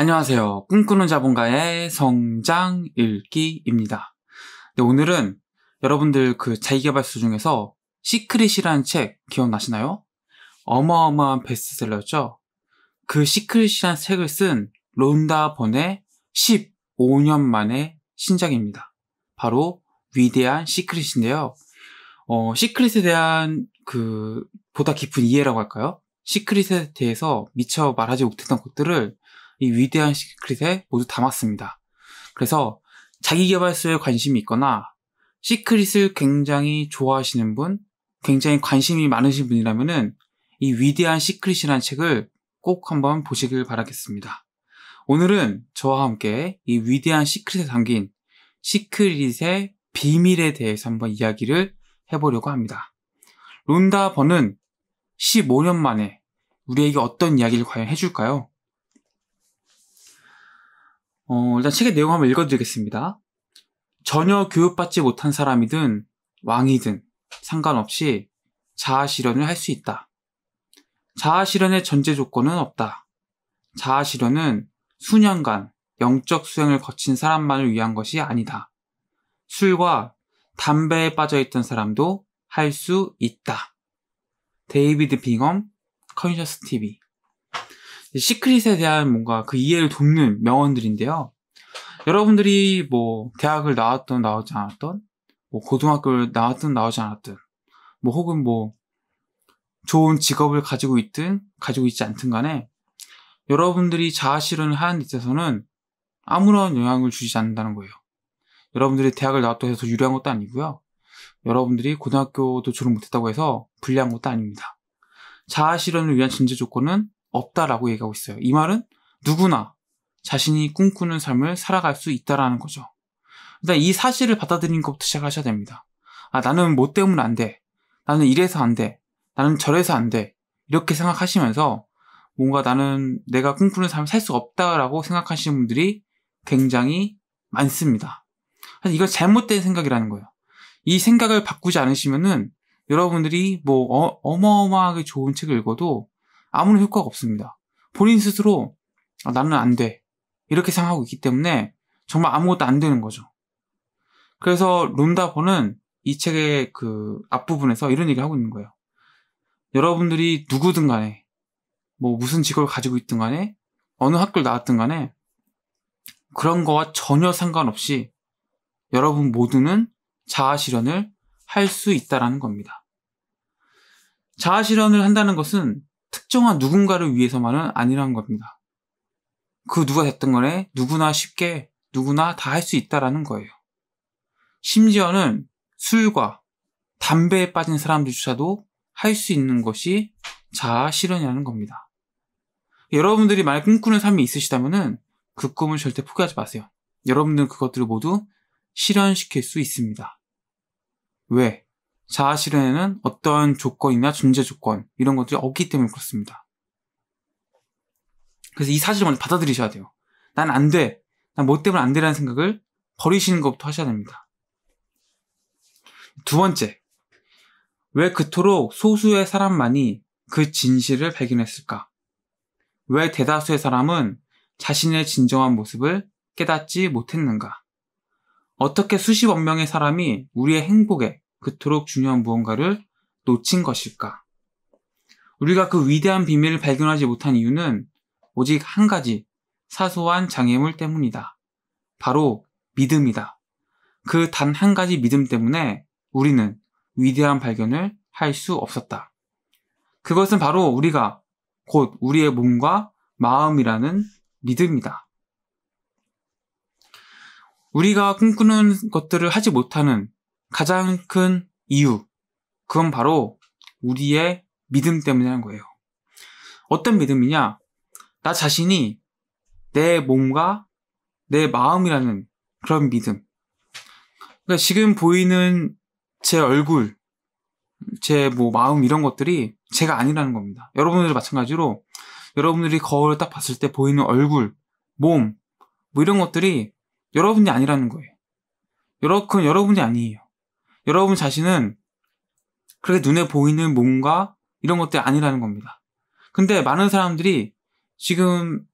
안녕하세요. 꿈꾸는 자본가의 성장 읽기입니다. 네, 오늘은 여러분들 그 자기개발서 중에서 시크릿이라는 책 기억나시나요? 어마어마한 베스트셀러였죠. 그 시크릿이라는 책을 쓴 론다 번의 15년 만의 신작입니다. 바로 위대한 시크릿인데요. 어, 시크릿에 대한 그 보다 깊은 이해라고 할까요? 시크릿에 대해서 미처 말하지 못했던 것들을 이 위대한 시크릿에 모두 담았습니다. 그래서 자기개발서에 관심이 있거나 시크릿을 굉장히 좋아하시는 분, 굉장히 관심이 많으신 분이라면은 이 위대한 시크릿이라는 책을 꼭 한번 보시길 바라겠습니다. 오늘은 저와 함께 이 위대한 시크릿에 담긴 시크릿의 비밀에 대해서 한번 이야기를 해보려고 합니다. 론다 버는 15년 만에 우리에게 어떤 이야기를 과연 해줄까요? 어, 일단 책의 내용 한번 읽어드리겠습니다. 전혀 교육받지 못한 사람이든 왕이든 상관없이 자아 실현을 할 수 있다. 자아 실현의 전제 조건은 없다. 자아 실현은 수년간 영적 수행을 거친 사람만을 위한 것이 아니다. 술과 담배에 빠져있던 사람도 할 수 있다. 데이비드 빙엄, 컨셔스 TV 시크릿에 대한 뭔가 그 이해를 돕는 명언들인데요. 여러분들이 뭐 대학을 나왔던 나오지 않았던 뭐 고등학교를 나왔든 나오지 않았든 뭐 혹은 뭐 좋은 직업을 가지고 있든 가지고 있지 않든 간에 여러분들이 자아 실현을 하는 데 있어서는 아무런 영향을 주지 않는다는 거예요. 여러분들이 대학을 나왔다고 해서 유리한 것도 아니고요. 여러분들이 고등학교도 졸업 못했다고 해서 불리한 것도 아닙니다. 자아 실현을 위한 전제 조건은 없다라고 얘기하고 있어요. 이 말은 누구나 자신이 꿈꾸는 삶을 살아갈 수 있다라는 거죠. 일단 그러니까 이 사실을 받아들인 것부터 시작하셔야 됩니다. 아, 나는 뭐 때문에 안 돼. 나는 이래서 안 돼. 나는 저래서 안 돼. 이렇게 생각하시면서 뭔가 나는 내가 꿈꾸는 삶을 살 수 없다라고 생각하시는 분들이 굉장히 많습니다. 사실 이건 잘못된 생각이라는 거예요. 이 생각을 바꾸지 않으시면은 여러분들이 뭐 어, 마어마하게 좋은 책을 읽어도 아무런 효과가 없습니다. 본인 스스로 아, 나는 안 돼. 이렇게 생각하고 있기 때문에 정말 아무것도 안 되는 거죠. 그래서 룬다보는이 책의 그 앞부분에서 이런 얘기를 하고 있는 거예요. 여러분들이 누구든 간에 뭐 무슨 직업을 가지고 있든 간에 어느 학교를 나왔든 간에 그런 거와 전혀 상관없이 여러분 모두는 자아 실현을 할 수 있다라는 겁니다. 자아 실현을 한다는 것은 특정한 누군가를 위해서만은 아니라는 겁니다. 그 누가 됐든 간에 누구나 쉽게 누구나 다 할 수 있다라는 거예요. 심지어는 술과 담배에 빠진 사람들조차도 할 수 있는 것이 자아 실현이라는 겁니다. 여러분들이 만약 꿈꾸는 삶이 있으시다면 그 꿈을 절대 포기하지 마세요. 여러분들은 그것들을 모두 실현시킬 수 있습니다. 왜? 자아 실현에는 어떤 조건이나 존재 조건 이런 것들이 없기 때문에 그렇습니다. 그래서 이 사실을 먼저 받아들이셔야 돼요. 난 안 돼. 난 뭐 때문에 안되라는 생각을 버리시는 것부터 하셔야 됩니다. 두 번째. 왜 그토록 소수의 사람만이 그 진실을 발견했을까? 왜 대다수의 사람은 자신의 진정한 모습을 깨닫지 못했는가? 어떻게 수십억 명의 사람이 우리의 행복에 그토록 중요한 무언가를 놓친 것일까? 우리가 그 위대한 비밀을 발견하지 못한 이유는 오직 한 가지 사소한 장애물 때문이다. 바로 믿음이다. 그 단 한 가지 믿음 때문에 우리는 위대한 발견을 할 수 없었다. 그것은 바로 우리가 곧 우리의 몸과 마음이라는 믿음이다. 우리가 꿈꾸는 것들을 하지 못하는 가장 큰 이유, 그건 바로 우리의 믿음 때문이라는 거예요. 어떤 믿음이냐? 나 자신이 내 몸과 내 마음이라는 그런 믿음. 그러니까 지금 보이는 제 얼굴, 제 뭐 마음 이런 것들이 제가 아니라는 겁니다. 여러분들 도 마찬가지로 여러분들이 거울 을딱 봤을 때 보이는 얼굴, 몸, 뭐 이런 것들이 여러분이 아니라는 거예요. 여러, 그 여러분이 아니에요. 여러분 자신은 그렇게 눈에 보이는 뭔가 이런 것들이 아니라는 겁니다. 근데 많은 사람들이 지금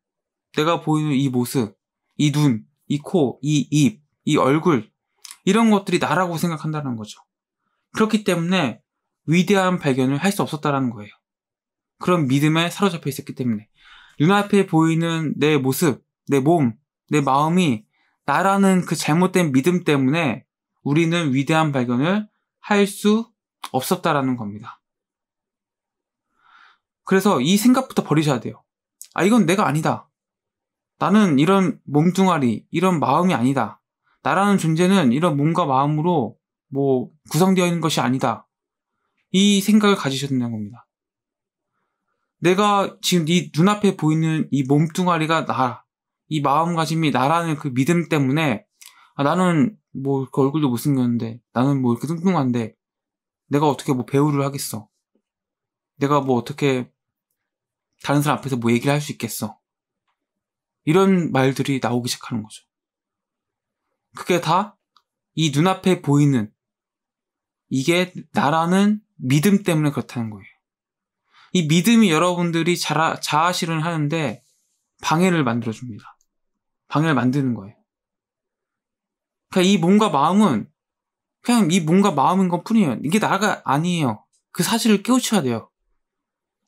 내가 보이는 이 모습, 이 눈, 이 코, 이 입, 이 얼굴, 이런 것들이 나라고 생각한다는 거죠. 그렇기 때문에 위대한 발견을 할 수 없었다라는 거예요. 그런 믿음에 사로잡혀 있었기 때문에. 눈앞에 보이는 내 모습, 내 몸, 내 마음이 나라는 그 잘못된 믿음 때문에 우리는 위대한 발견을 할 수 없었다라는 겁니다. 그래서 이 생각부터 버리셔야 돼요. 아, 이건 내가 아니다. 나는 이런 몸뚱아리, 이런 마음이 아니다. 나라는 존재는 이런 몸과 마음으로 뭐 구성되어 있는 것이 아니다. 이 생각을 가지셔야 된다는 겁니다. 내가 지금 이 눈앞에 보이는 이 몸뚱아리가 나, 이 마음가짐이 나라는 그 믿음 때문에 아, 나는 뭐그 얼굴도 못생겼는데 나는 뭐 이렇게 뚱뚱한데 내가 어떻게 뭐 배우를 하겠어. 내가 뭐 어떻게 다른 사람 앞에서 뭐 얘기를 할 수 있겠어. 이런 말들이 나오기 시작하는 거죠. 그게 다 이 눈앞에 보이는 이게 나라는 믿음 때문에 그렇다는 거예요. 이 믿음이 여러분들이 자아, 자아실현을 하는데 방해를 만들어줍니다. 방해를 만드는 거예요. 그냥 그러니까 이 몸과 마음은 그냥 이 몸과 마음인 것 뿐이에요. 이게 나가 아니에요. 그 사실을 깨우쳐야 돼요.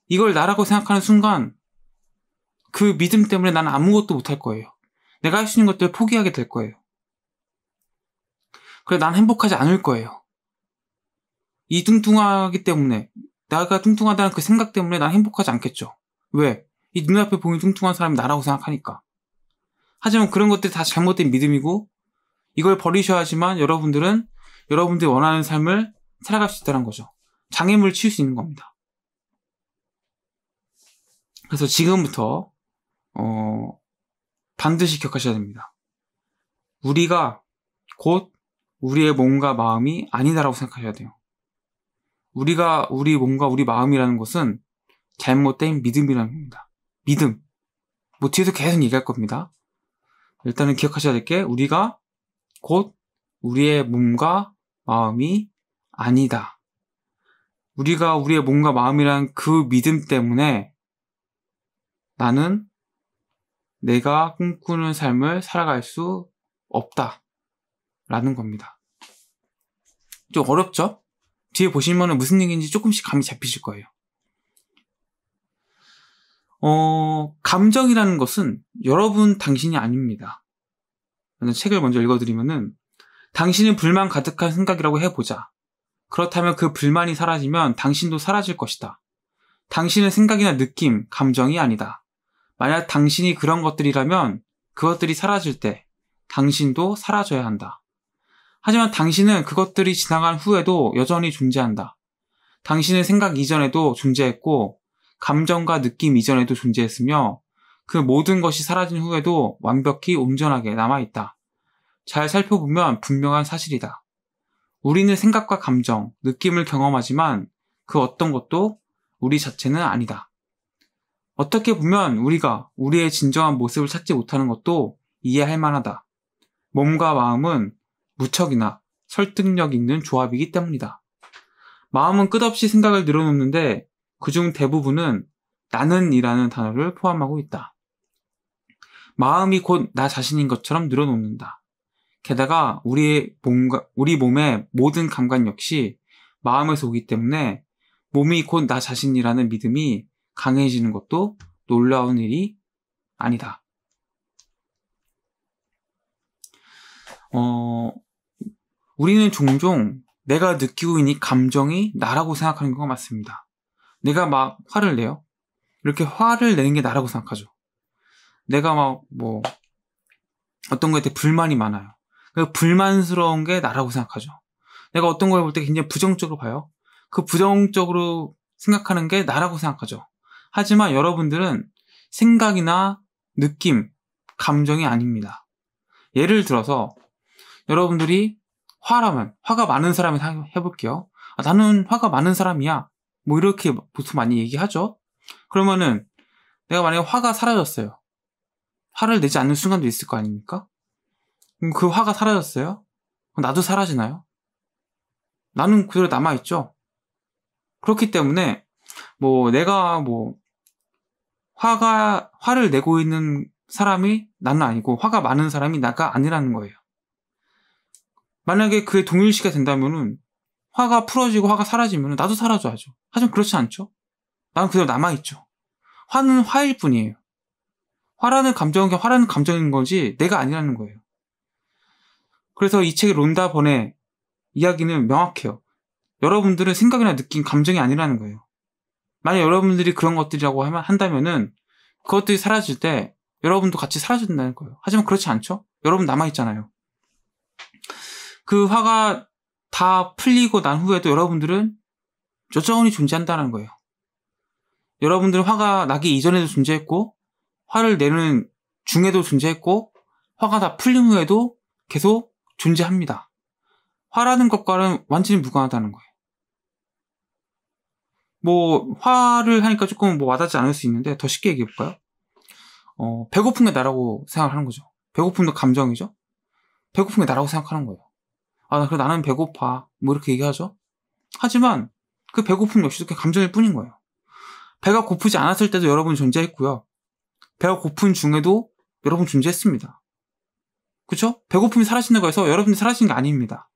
이걸 나라고 생각하는 순간 그 믿음 때문에 나는 아무것도 못할 거예요. 내가 할 수 있는 것들을 포기하게 될 거예요. 그래, 난 행복하지 않을 거예요. 이 뚱뚱하기 때문에, 나가 뚱뚱하다는 그 생각 때문에 난 행복하지 않겠죠. 왜? 이 눈앞에 보이는 뚱뚱한 사람이 나라고 생각하니까. 하지만 그런 것들이 다 잘못된 믿음이고, 이걸 버리셔야 하지만 여러분들은 여러분들이 원하는 삶을 살아갈 수 있다는 거죠. 장애물을 치울 수 있는 겁니다. 그래서 지금부터 어, 반드시 기억하셔야 됩니다. 우리가 곧 우리의 몸과 마음이 아니다라고 생각하셔야 돼요. 우리가 우리 몸과 우리 마음이라는 것은 잘못된 믿음이라는 겁니다. 믿음. 뭐 뒤에서 계속 얘기할 겁니다. 일단은 기억하셔야 될 게 우리가 곧 우리의 몸과 마음이 아니다. 우리가 우리의 몸과 마음이란 그 믿음 때문에 나는 내가 꿈꾸는 삶을 살아갈 수 없다. 라는 겁니다. 좀 어렵죠? 뒤에 보시면 무슨 얘기인지 조금씩 감이 잡히실 거예요. 어, 감정이라는 것은 여러분 당신이 아닙니다. 책을 먼저 읽어드리면은 당신은 불만 가득한 생각이라고 해보자. 그렇다면 그 불만이 사라지면 당신도 사라질 것이다. 당신은 생각이나 느낌, 감정이 아니다. 만약 당신이 그런 것들이라면 그것들이 사라질 때 당신도 사라져야 한다. 하지만 당신은 그것들이 지나간 후에도 여전히 존재한다. 당신은 생각 이전에도 존재했고, 감정과 느낌 이전에도 존재했으며, 그 모든 것이 사라진 후에도 완벽히 온전하게 남아있다. 잘 살펴보면 분명한 사실이다. 우리는 생각과 감정, 느낌을 경험하지만 그 어떤 것도 우리 자체는 아니다. 어떻게 보면 우리가 우리의 진정한 모습을 찾지 못하는 것도 이해할 만하다. 몸과 마음은 무척이나 설득력 있는 조합이기 때문이다. 마음은 끝없이 생각을 늘어놓는데 그중 대부분은 나는 이라는 단어를 포함하고 있다. 마음이 곧 나 자신인 것처럼 늘어놓는다. 게다가 우리의 몸과, 우리 몸의 모든 감각 역시 마음에서 오기 때문에 몸이 곧 나 자신이라는 믿음이 강해지는 것도 놀라운 일이 아니다. 어, 우리는 종종 내가 느끼고 있는 감정이 나라고 생각하는 경우가 많습니다. 내가 막 화를 내요. 이렇게 화를 내는 게 나라고 생각하죠. 내가 막 뭐 어떤 거에 대해 불만이 많아요. 불만스러운 게 나라고 생각하죠. 내가 어떤 걸 볼 때 굉장히 부정적으로 봐요. 그 부정적으로 생각하는 게 나라고 생각하죠. 하지만 여러분들은 생각이나 느낌, 감정이 아닙니다. 예를 들어서 여러분들이 화라면 화가 많은 사람이 해볼게요. 아, 나는 화가 많은 사람이야. 뭐 이렇게 보통 많이 얘기하죠. 그러면은 내가 만약에 화가 사라졌어요. 화를 내지 않는 순간도 있을 거 아닙니까? 그럼 그 화가 사라졌어요? 나도 사라지나요? 나는 그대로 남아있죠? 그렇기 때문에, 뭐, 내가 뭐, 화가, 화를 내고 있는 사람이 나는 아니고, 화가 많은 사람이 나가 아니라는 거예요. 만약에 그의 동일시가 된다면은, 화가 풀어지고 화가 사라지면 나도 사라져야죠. 하지만 그렇지 않죠? 나는 그대로 남아있죠. 화는 화일 뿐이에요. 화라는 감정이 화라는 감정인 거지 내가 아니라는 거예요. 그래서 이 책의 론다 번의 이야기는 명확해요. 여러분들은 생각이나 느낀 감정이 아니라는 거예요. 만약 여러분들이 그런 것들이라고 한다면은 그것들이 사라질 때 여러분도 같이 사라진다는 거예요. 하지만 그렇지 않죠? 여러분 남아있잖아요. 그 화가 다 풀리고 난 후에도 여러분들은 여전히 존재한다는 거예요. 여러분들은 화가 나기 이전에도 존재했고 화를 내는 중에도 존재했고 화가 다 풀린 후에도 계속 존재합니다. 화라는 것과는 완전히 무관하다는 거예요. 뭐 화를 하니까 조금 뭐 와닿지 않을 수 있는데 더 쉽게 얘기해 볼까요? 어, 배고픈 게 나라고 생각하는 거죠. 배고픔도 감정이죠. 배고픈 게 나라고 생각하는 거예요. 아, 그래 나는 배고파. 뭐 이렇게 얘기하죠. 하지만 그 배고픔 역시도 그 감정일 뿐인 거예요. 배가 고프지 않았을 때도 여러분 존재했고요. 배가 고픈 중에도 여러분 존재했습니다. 그렇죠? 배고픔이 사라지는거에서 여러분이 사라진 게 아닙니다.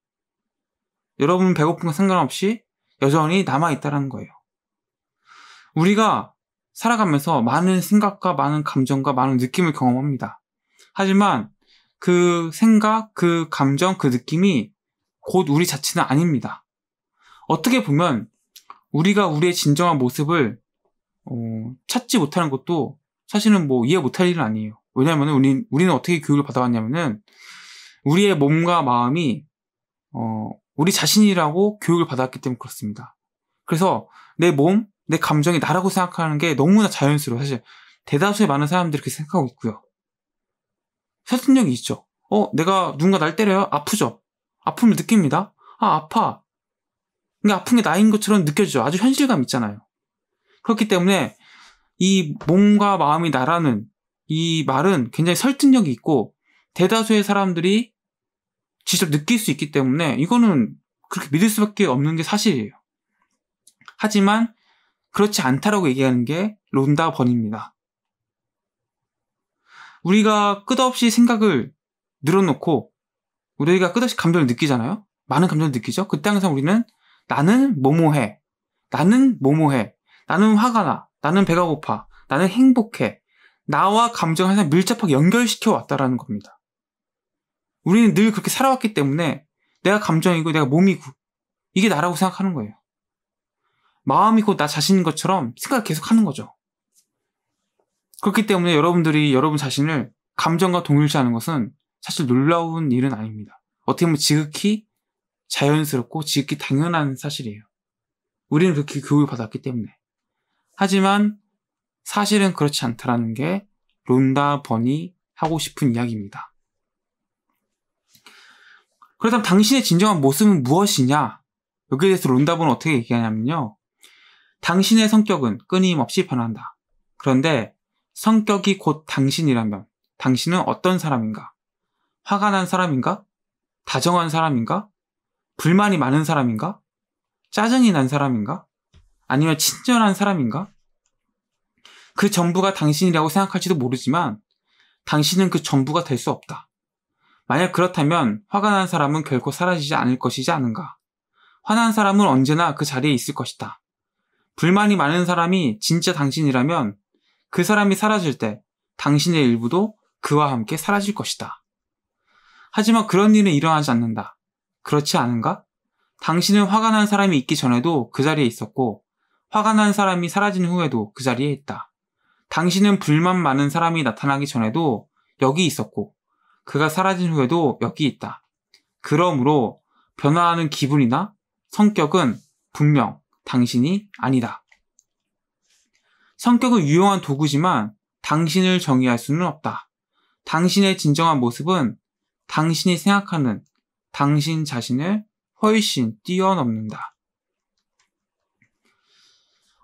여러분 배고픔과 상관없이 여전히 남아있다는 거예요. 우리가 살아가면서 많은 생각과 많은 감정과 많은 느낌을 경험합니다. 하지만 그 생각, 그 감정, 그 느낌이 곧 우리 자체는 아닙니다. 어떻게 보면 우리가 우리의 진정한 모습을 어, 찾지 못하는 것도 사실은 뭐 이해 못할 일은 아니에요. 왜냐면은 우리, 우리는 어떻게 교육을 받아왔냐면은 우리의 몸과 마음이 어, 우리 자신이라고 교육을 받았기 때문에 그렇습니다. 그래서 내 몸, 내 감정이 나라고 생각하는 게 너무나 자연스러워. 사실 대다수의 많은 사람들이 그렇게 생각하고 있고요. 설득력이 있죠. 어, 내가 누군가 날 때려요? 아프죠? 아픔을 느낍니다. 아, 아파. 근데 아픈 게 나인 것처럼 느껴지죠. 아주 현실감 있잖아요. 그렇기 때문에 이 몸과 마음이 나라는 이 말은 굉장히 설득력이 있고 대다수의 사람들이 직접 느낄 수 있기 때문에 이거는 그렇게 믿을 수밖에 없는 게 사실이에요. 하지만 그렇지 않다라고 얘기하는 게 론다 번입니다. 우리가 끝없이 생각을 늘어놓고 우리가 끝없이 감정을 느끼잖아요. 많은 감정을 느끼죠. 그때 항상 우리는 나는 뭐뭐해, 나는 뭐뭐해, 나는 화가 나, 나는 배가 고파. 나는 행복해. 나와 감정을 항상 밀접하게 연결시켜 왔다라는 겁니다. 우리는 늘 그렇게 살아왔기 때문에 내가 감정이고 내가 몸이고 이게 나라고 생각하는 거예요. 마음이고 나 자신인 것처럼 생각 계속 하는 거죠. 그렇기 때문에 여러분들이 여러분 자신을 감정과 동일시하는 것은 사실 놀라운 일은 아닙니다. 어떻게 보면 지극히 자연스럽고 지극히 당연한 사실이에요. 우리는 그렇게 교육을 받았기 때문에. 하지만 사실은 그렇지 않다라는 게 론다 버니 하고 싶은 이야기입니다. 그렇다면 당신의 진정한 모습은 무엇이냐? 여기에 대해서 론다 버니 어떻게 얘기하냐면요. 당신의 성격은 끊임없이 변한다. 그런데 성격이 곧 당신이라면 당신은 어떤 사람인가? 화가 난 사람인가? 다정한 사람인가? 불만이 많은 사람인가? 짜증이 난 사람인가? 아니면 친절한 사람인가? 그 전부가 당신이라고 생각할지도 모르지만 당신은 그 전부가 될 수 없다. 만약 그렇다면 화가 난 사람은 결코 사라지지 않을 것이지 않은가. 화난 사람은 언제나 그 자리에 있을 것이다. 불만이 많은 사람이 진짜 당신이라면 그 사람이 사라질 때 당신의 일부도 그와 함께 사라질 것이다. 하지만 그런 일은 일어나지 않는다. 그렇지 않은가? 당신은 화가 난 사람이 있기 전에도 그 자리에 있었고 화가 난 사람이 사라진 후에도 그 자리에 있다. 당신은 불만 많은 사람이 나타나기 전에도 여기 있었고 그가 사라진 후에도 여기 있다. 그러므로 변화하는 기분이나 성격은 분명 당신이 아니다. 성격은 유용한 도구지만 당신을 정의할 수는 없다. 당신의 진정한 모습은 당신이 생각하는 당신 자신을 훨씬 뛰어넘는다.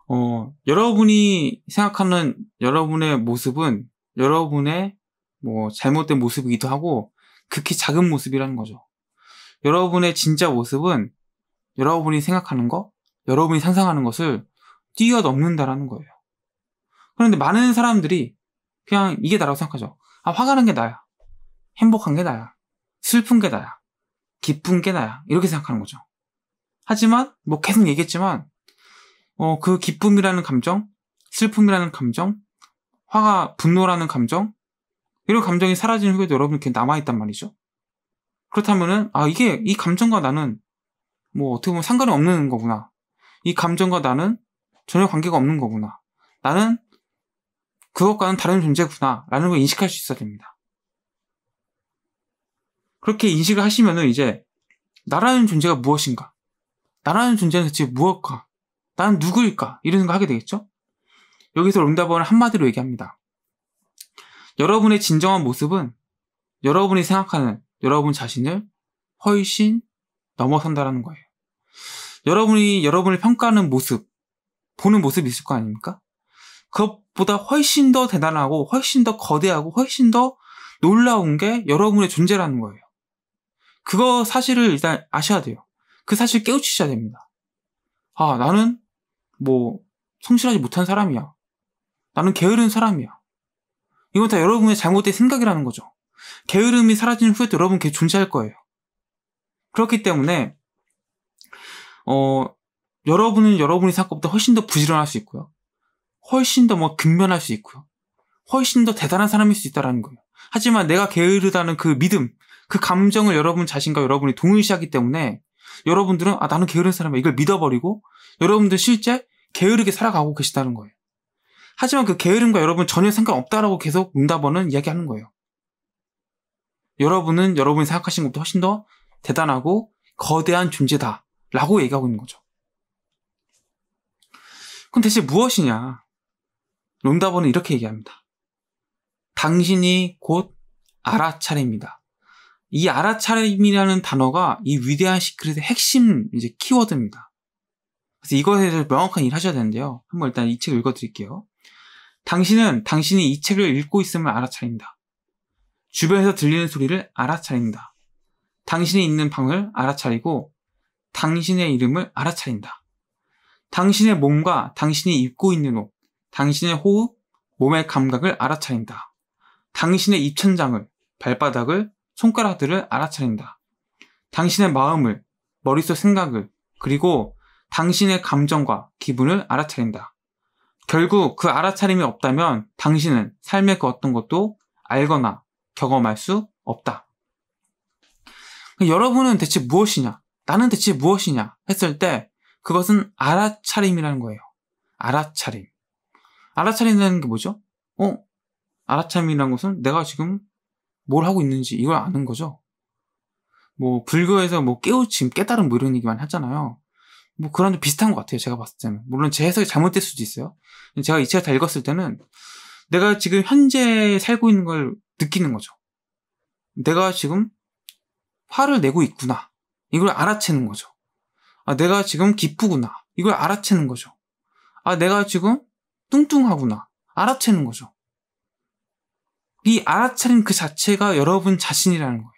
어, 여러분이 생각하는 여러분의 모습은 여러분의 뭐 잘못된 모습이기도 하고 극히 작은 모습이라는 거죠. 여러분의 진짜 모습은 여러분이 생각하는 것, 여러분이 상상하는 것을 뛰어넘는다라는 거예요. 그런데 많은 사람들이 그냥 이게 나라고 생각하죠. 아, 화가 난게 나야. 행복한 게 나야. 슬픈 게 나야. 기쁜 게 나야. 이렇게 생각하는 거죠. 하지만, 뭐 계속 얘기했지만, 어, 그 기쁨이라는 감정, 슬픔이라는 감정, 화가 분노라는 감정, 이런 감정이 사라진 후에도 여러분 이렇게 남아있단 말이죠. 그렇다면은, 아, 이게, 이 감정과 나는 뭐 어떻게 보면 상관이 없는 거구나. 이 감정과 나는 전혀 관계가 없는 거구나. 나는 그것과는 다른 존재구나. 라는 걸 인식할 수 있어야 됩니다. 그렇게 인식을 하시면은 이제 나라는 존재가 무엇인가? 나라는 존재는 대체 무엇과? 난 누구일까? 이런 생각 하게 되겠죠? 여기서 응다원은 한마디로 얘기합니다. 여러분의 진정한 모습은 여러분이 생각하는 여러분 자신을 훨씬 넘어선다라는 거예요. 여러분이 여러분을 평가하는 모습, 보는 모습이 있을 거 아닙니까? 그것보다 훨씬 더 대단하고 훨씬 더 거대하고 훨씬 더 놀라운 게 여러분의 존재라는 거예요. 그거 사실을 일단 아셔야 돼요. 그 사실 깨우치셔야 됩니다. 아, 나는 뭐 성실하지 못한 사람이야. 나는 게으른 사람이야. 이건 다 여러분의 잘못된 생각이라는 거죠. 게으름이 사라진 후에도 여러분 게 존재할 거예요. 그렇기 때문에 어 여러분은 여러분이 생각보다 훨씬 더 부지런할 수 있고요. 훨씬 더뭐 근면할 수 있고요. 훨씬 더 대단한 사람일 수 있다라는 거예요. 하지만 내가 게으르다는 그 믿음, 그 감정을 여러분 자신과 여러분이 동일시하기 때문에 여러분들은 아 나는 게으른 사람이야 이걸 믿어버리고 여러분들 실제 게으르게 살아가고 계시다는 거예요. 하지만 그 게으름과 여러분 전혀 상관없다라고 계속 응답원은 이야기하는 거예요. 여러분은 여러분이 생각하신 것보다 훨씬 더 대단하고 거대한 존재다라고 얘기하고 있는 거죠. 그럼 대체 무엇이냐? 론다버는 이렇게 얘기합니다. 당신이 곧알아차림입니다이 알아차림이라는 단어가 이 위대한 시크릿의 핵심 이제 키워드입니다. 그래서 이거에 대해서 명확한 일을 하셔야 되는데요. 한번 일단 이 책을 읽어드릴게요. 당신은 당신이 이 책을 읽고 있음을 알아차린다. 주변에서 들리는 소리를 알아차린다. 당신이 있는 방을 알아차리고 당신의 이름을 알아차린다. 당신의 몸과 당신이 입고 있는 옷, 당신의 호흡, 몸의 감각을 알아차린다. 당신의 입천장을, 발바닥을, 손가락들을 알아차린다. 당신의 마음을, 머릿속 생각을, 그리고 당신의 감정과 기분을 알아차린다. 결국 그 알아차림이 없다면 당신은 삶의 그 어떤 것도 알거나 경험할 수 없다. 여러분은 대체 무엇이냐? 나는 대체 무엇이냐? 했을 때 그것은 알아차림이라는 거예요. 알아차림. 알아차림이라는게 뭐죠? 어? 알아차림이라는 것은 내가 지금 뭘 하고 있는지 이걸 아는 거죠. 뭐 불교에서 뭐 깨우침, 깨달음 뭐 이런 얘기만 하잖아요. 뭐 그런 비슷한 것 같아요. 제가 봤을 때는. 물론 제 해석이 잘못될 수도 있어요. 제가 이 책을 다 읽었을 때는 내가 지금 현재 살고 있는 걸 느끼는 거죠. 내가 지금 화를 내고 있구나. 이걸 알아채는 거죠. 아, 내가 지금 기쁘구나. 이걸 알아채는 거죠. 아, 내가 지금 뚱뚱하구나. 알아채는 거죠. 이 알아차림 그 자체가 여러분 자신이라는 거예요.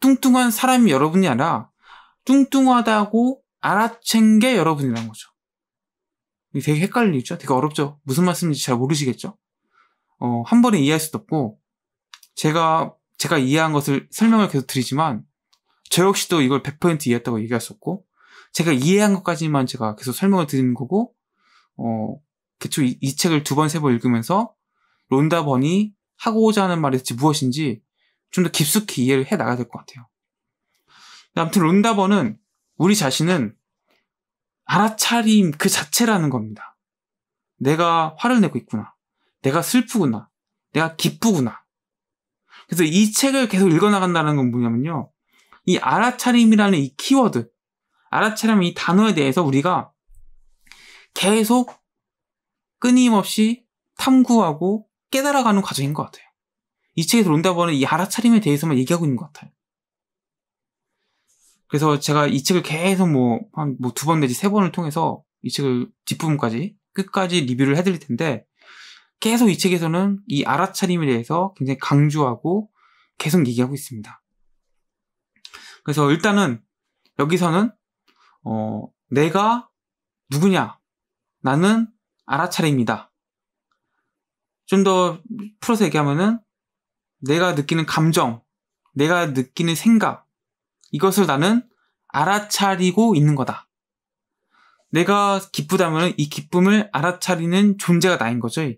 뚱뚱한 사람이 여러분이 아니라 뚱뚱하다고 알아챈 게 여러분이란 거죠. 되게 헷갈리죠? 되게 어렵죠? 무슨 말씀인지 잘 모르시겠죠? 어, 한 번에 이해할 수도 없고, 제가, 제가 이해한 것을 설명을 계속 드리지만, 저 역시도 이걸 100% 이해했다고 얘기할 수 없고, 제가 이해한 것까지만 제가 계속 설명을 드리는 거고, 어, 개초 이, 이 책을 두 번, 세 번 읽으면서, 론다번이 하고자 하는 말이 대체 무엇인지 좀 더 깊숙이 이해를 해 나가야 될 것 같아요. 아무튼 론다번은 우리 자신은 알아차림 그 자체라는 겁니다. 내가 화를 내고 있구나. 내가 슬프구나. 내가 기쁘구나. 그래서 이 책을 계속 읽어나간다는 건 뭐냐면요. 이 알아차림이라는 이 키워드, 알아차림 이 단어에 대해서 우리가 계속 끊임없이 탐구하고 깨달아가는 과정인 것 같아요. 이 책에서 론다보는이 알아차림에 대해서만 얘기하고 있는 것 같아요. 그래서 제가 이 책을 계속 뭐 한 뭐 두번 내지 세 번을 통해서 이 책을 뒷부분까지 끝까지 리뷰를 해드릴 텐데 계속 이 책에서는 이 알아차림에 대해서 굉장히 강조하고 계속 얘기하고 있습니다. 그래서 일단은 여기서는 어, 내가 누구냐? 나는 알아차림이다. 좀 더 풀어서 얘기하면은 내가 느끼는 감정, 내가 느끼는 생각, 이것을 나는 알아차리고 있는 거다. 내가 기쁘다면 이 기쁨을 알아차리는 존재가 나인 거죠.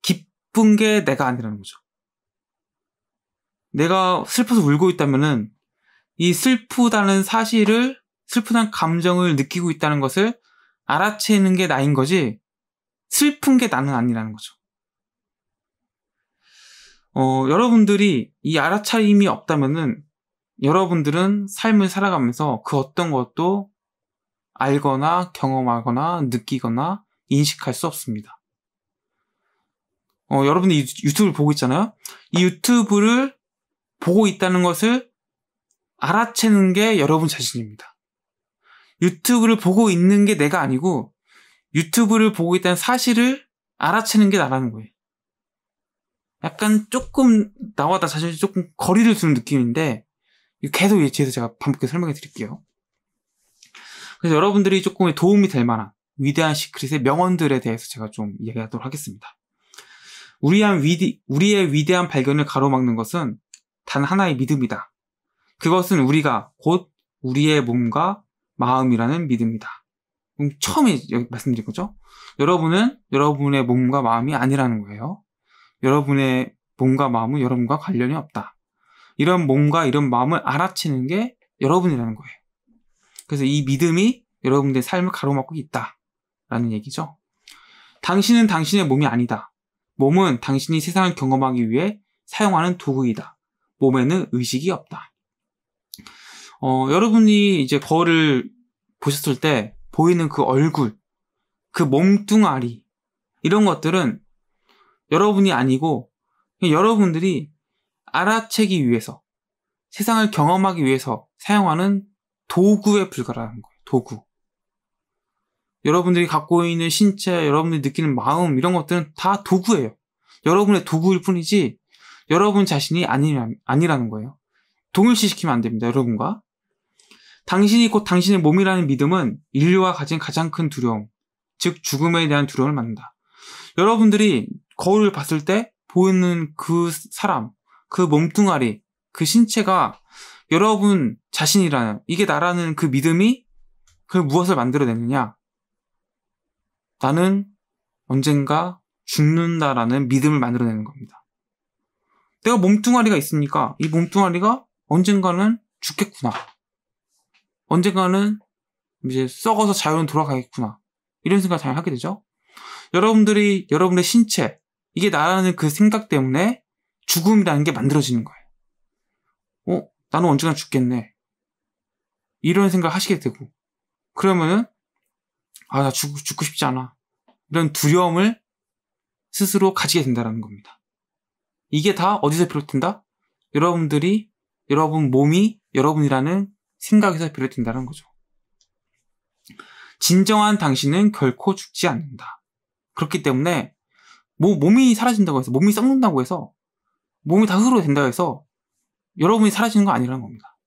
기쁜 게 내가 아니라는 거죠. 내가 슬퍼서 울고 있다면이 슬프다는 사실을 슬프다는 감정을 느끼고 있다는 것을 알아채는 게 나인 거지 슬픈 게 나는 아니라는 거죠. 어, 여러분들이 이 알아차림이 없다면 여러분들은 삶을 살아가면서 그 어떤 것도 알거나 경험하거나 느끼거나 인식할 수 없습니다. 어, 여러분이 유튜브를 보고 있잖아요. 이 유튜브를 보고 있다는 것을 알아채는 게 여러분 자신입니다. 유튜브를 보고 있는 게 내가 아니고 유튜브를 보고 있다는 사실을 알아채는 게 나라는 거예요. 약간 조금 나와 다 자신이 조금 거리를 두는 느낌인데 계속 예치해서 제가 반복해서 설명해 드릴게요. 그래서 여러분들이 조금 도움이 될 만한 위대한 시크릿의 명언들에 대해서 제가 좀 이야기하도록 하겠습니다. 우리한 위디, 우리의 위대한 발견을 가로막는 것은 단 하나의 믿음이다. 그것은 우리가 곧 우리의 몸과 마음이라는 믿음이다. 처음에 말씀드린 거죠? 여러분은 여러분의 몸과 마음이 아니라는 거예요. 여러분의 몸과 마음은 여러분과 관련이 없다. 이런 몸과 이런 마음을 알아채는 게 여러분이라는 거예요. 그래서 이 믿음이 여러분들의 삶을 가로막고 있다라는 얘기죠. 당신은 당신의 몸이 아니다. 몸은 당신이 세상을 경험하기 위해 사용하는 도구이다. 몸에는 의식이 없다. 어, 여러분이 이제 거울을 보셨을 때 보이는 그 얼굴, 그 몸뚱아리 이런 것들은 여러분이 아니고 여러분들이 알아채기 위해서, 세상을 경험하기 위해서 사용하는 도구에 불과라는 거예요. 도구. 여러분들이 갖고 있는 신체, 여러분들이 느끼는 마음, 이런 것들은 다 도구예요. 여러분의 도구일 뿐이지, 여러분 자신이 아니라, 아니라는 거예요. 동일시시키면 안 됩니다, 여러분과. 당신이 곧 당신의 몸이라는 믿음은 인류와 가진 가장 큰 두려움, 즉 죽음에 대한 두려움을 만든다. 여러분들이 거울을 봤을 때 보이는 그 사람, 그 몸뚱아리, 그 신체가 여러분 자신이라는, 이게 나라는 그 믿음이 그 무엇을 만들어내느냐? 나는 언젠가 죽는다라는 믿음을 만들어내는 겁니다. 내가 몸뚱아리가 있으니까 이 몸뚱아리가 언젠가는 죽겠구나. 언젠가는 이제 썩어서 자연으로 돌아가겠구나. 이런 생각을 잘 하게 되죠. 여러분들이 여러분의 신체, 이게 나라는 그 생각 때문에 죽음이라는 게 만들어지는 거예요. 어, 나는 언젠가 죽겠네. 이런 생각 을 하시게 되고. 그러면은, 아, 나 죽, 죽고 싶지 않아. 이런 두려움을 스스로 가지게 된다는 겁니다. 이게 다 어디서 비롯된다? 여러분들이, 여러분 몸이 여러분이라는 생각에서 비롯된다는 거죠. 진정한 당신은 결코 죽지 않는다. 그렇기 때문에 뭐 몸이 사라진다고 해서 몸이 썩는다고 해서 몸이 다 흙으로 된다 해서 여러분이 사라지는 건 아니라는 겁니다.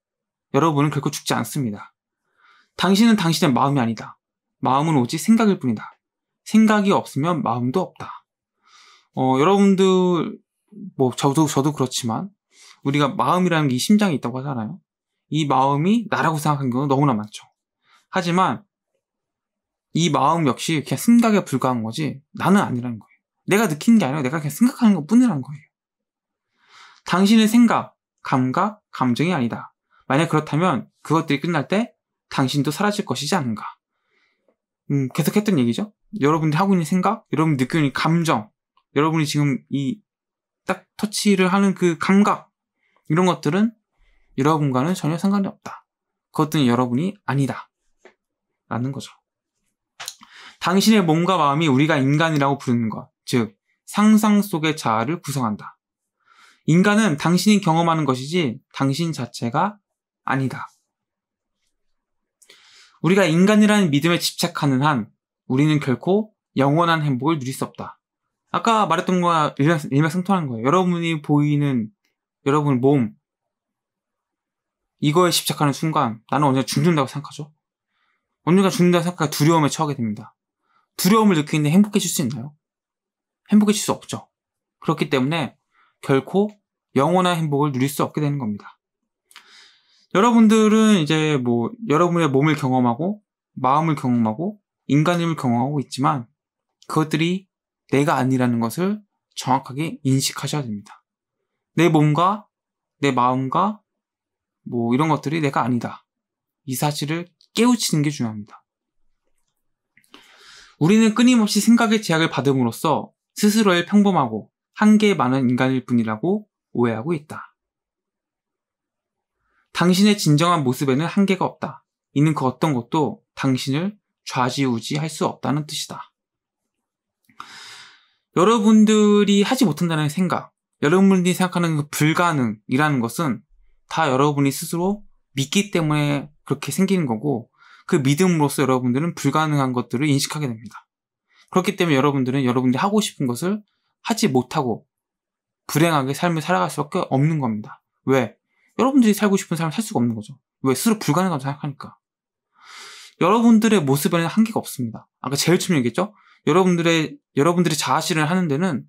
여러분은 결코 죽지 않습니다. 당신은 당신의 마음이 아니다. 마음은 오직 생각일 뿐이다. 생각이 없으면 마음도 없다. 어, 여러분들, 뭐, 저도, 저도 그렇지만, 우리가 마음이라는 게심장이 있다고 하잖아요. 이 마음이 나라고 생각한 경우는 너무나 많죠. 하지만, 이 마음 역시 그냥 생각에 불과한 거지, 나는 아니라는 거예요. 내가 느낀게 아니라 내가 그냥 생각하는 것 뿐이라는 거예요. 당신의 생각, 감각, 감정이 아니다. 만약 그렇다면 그것들이 끝날 때 당신도 사라질 것이지 않은가. 음, 계속 했던 얘기죠. 여러분들이 하고 있는 생각, 여러분 느끼는 감정, 여러분이 지금 이 딱 터치를 하는 그 감각, 이런 것들은 여러분과는 전혀 상관이 없다. 그것들은 여러분이 아니다. 라는 거죠. 당신의 몸과 마음이 우리가 인간이라고 부르는 것, 즉, 상상 속의 자아를 구성한다. 인간은 당신이 경험하는 것이지 당신 자체가 아니다. 우리가 인간이라는 믿음에 집착하는 한 우리는 결코 영원한 행복을 누릴 수 없다. 아까 말했던 거와 일맥, 상통하는 거예요. 여러분이 보이는 여러분 몸 이거에 집착하는 순간 나는 언젠가 죽는다고 생각하죠. 언젠가 죽는다고 생각하 두려움에 처하게 됩니다. 두려움을 느끼는데 행복해질 수 있나요? 행복해질 수 없죠. 그렇기 때문에 결코 영원한 행복을 누릴 수 없게 되는 겁니다. 여러분들은 이제 뭐 여러분의 몸을 경험하고 마음을 경험하고 인간임을 경험하고 있지만 그것들이 내가 아니라는 것을 정확하게 인식하셔야 됩니다. 내 몸과 내 마음과 뭐 이런 것들이 내가 아니다. 이 사실을 깨우치는 게 중요합니다. 우리는 끊임없이 생각의 제약을 받음으로써 스스로의 평범하고 한계 많은 인간일 뿐이라고 오해하고 있다. 당신의 진정한 모습에는 한계가 없다. 있는 그 어떤 것도 당신을 좌지우지 할 수 없다는 뜻이다. 여러분들이 하지 못한다는 생각, 여러분들이 생각하는 그 불가능이라는 것은 다 여러분이 스스로 믿기 때문에 그렇게 생기는 거고 그 믿음으로써 여러분들은 불가능한 것들을 인식하게 됩니다. 그렇기 때문에 여러분들은 여러분들이 하고 싶은 것을 하지 못하고 불행하게 삶을 살아갈 수밖에 없는 겁니다. 왜? 여러분들이 살고 싶은 삶을 살 수가 없는 거죠. 왜? 스스로 불가능하다고 생각하니까. 여러분들의 모습에는 한계가 없습니다. 아까 제일 처음 얘기했죠? 여러분들의, 여러분들이 자아실현을 하는 데는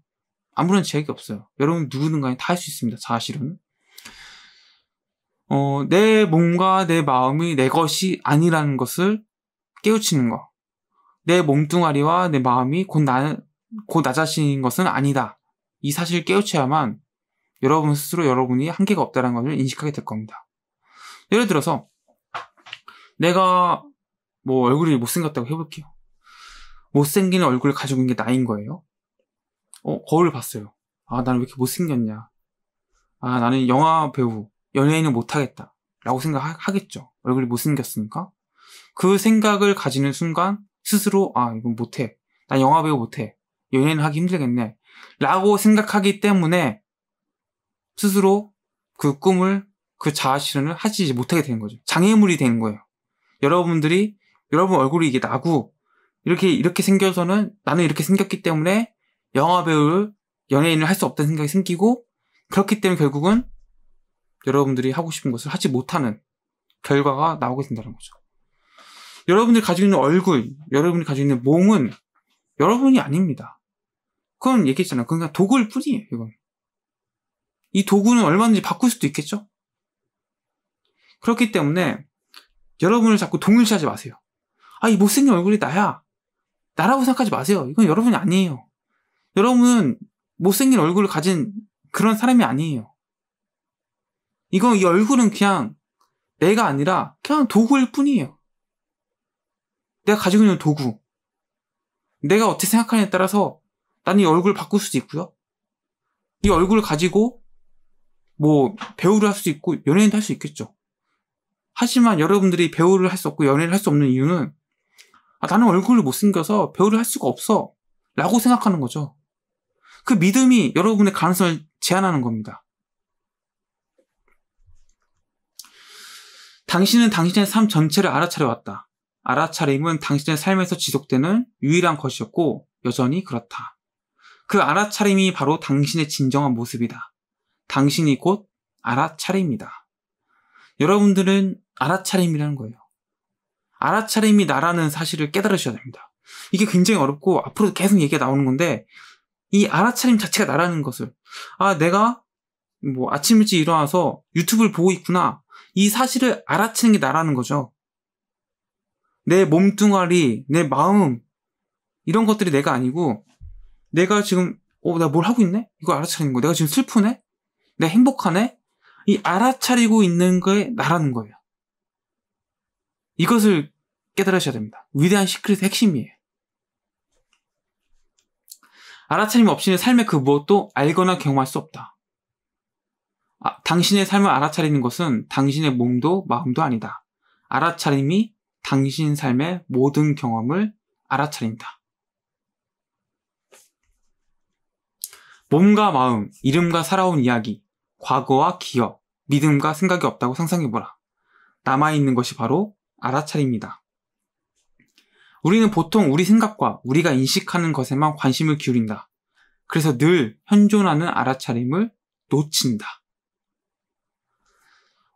아무런 제약이 없어요. 여러분 누구든 간에 다 할 수 있습니다. 자아실현은. 어, 내 몸과 내 마음이 내 것이 아니라는 것을 깨우치는 거. 내 몸뚱아리와 내 마음이 곧 나, 는 곧나 자신인 것은 아니다. 이 사실을 깨우쳐야만 여러분 스스로 여러분이 한계가 없다는 것을 인식하게 될 겁니다. 예를 들어서 내가 뭐 얼굴이 못생겼다고 해볼게요. 못생긴 얼굴을 가지고 있는 게 나인 거예요. 어, 거울을 봤어요. 아, 나는 왜 이렇게 못생겼냐. 아, 나는 영화 배우, 연예인을 못하겠다. 라고 생각하겠죠. 얼굴이 못생겼으니까. 그 생각을 가지는 순간 스스로, 아, 이건 못해. 난 영화 배우 못해. 연애는 하기 힘들겠네. 라고 생각하기 때문에 스스로 그 꿈을, 그 자아 실현을 하지 못하게 되는 거죠. 장애물이 되는 거예요. 여러분들이, 여러분 얼굴이 이게 나고, 이렇게, 이렇게 생겨서는 나는 이렇게 생겼기 때문에 영화배우를, 연예인을 할 수 없다는 생각이 생기고, 그렇기 때문에 결국은 여러분들이 하고 싶은 것을 하지 못하는 결과가 나오게 된다는 거죠. 여러분들이 가지고 있는 얼굴, 여러분이 들 가지고 있는 몸은 여러분이 아닙니다. 그건 얘기했잖아요. 그러니까 도구일 뿐이에요, 이건. 이 도구는 얼마든지 바꿀 수도 있겠죠? 그렇기 때문에 여러분을 자꾸 동일시하지 마세요. 아, 이 못생긴 얼굴이 나야. 나라고 생각하지 마세요. 이건 여러분이 아니에요. 여러분은 못생긴 얼굴을 가진 그런 사람이 아니에요. 이건 이 얼굴은 그냥 내가 아니라 그냥 도구일 뿐이에요. 내가 가지고 있는 도구. 내가 어떻게 생각하느냐에 따라서 나는 이 얼굴을 바꿀 수도 있고요. 이 얼굴을 가지고 뭐 배우를 할 수도 있고 연예인도 할 수 있겠죠. 하지만 여러분들이 배우를 할 수 없고 연예인을할 수 없는 이유는 아, 나는 얼굴을 못생겨서 배우를 할 수가 없어 라고 생각하는 거죠. 그 믿음이 여러분의 가능성을 제한하는 겁니다. 당신은 당신의 삶 전체를 알아차려왔다. 알아차림은 당신의 삶에서 지속되는 유일한 것이었고 여전히 그렇다. 그 알아차림이 바로 당신의 진정한 모습이다. 당신이 곧 알아차림이다. 여러분들은 알아차림이라는 거예요. 알아차림이 나라는 사실을 깨달으셔야 됩니다. 이게 굉장히 어렵고 앞으로 계속 얘기가 나오는 건데 이 알아차림 자체가 나라는 것을 아 내가 뭐 아침 일찍 일어나서 유튜브를 보고 있구나 이 사실을 알아채는 게 나라는 거죠. 내 몸뚱아리, 내 마음, 이런 것들이 내가 아니고, 내가 지금, 어, 나 뭘 하고 있네? 이거 알아차리는 거. 내가 지금 슬프네? 내가 행복하네? 이 알아차리고 있는 거에 나라는 거예요. 이것을 깨달으셔야 됩니다. 위대한 시크릿의 핵심이에요. 알아차림 없이는 삶의 그 무엇도 알거나 경험할 수 없다. 아, 당신의 삶을 알아차리는 것은 당신의 몸도 마음도 아니다. 알아차림이 당신 삶의 모든 경험을 알아차린다. 몸과 마음, 이름과 살아온 이야기, 과거와 기억, 믿음과 생각이 없다고 상상해보라. 남아있는 것이 바로 알아차림이다. 우리는 보통 우리 생각과 우리가 인식하는 것에만 관심을 기울인다. 그래서 늘 현존하는 알아차림을 놓친다.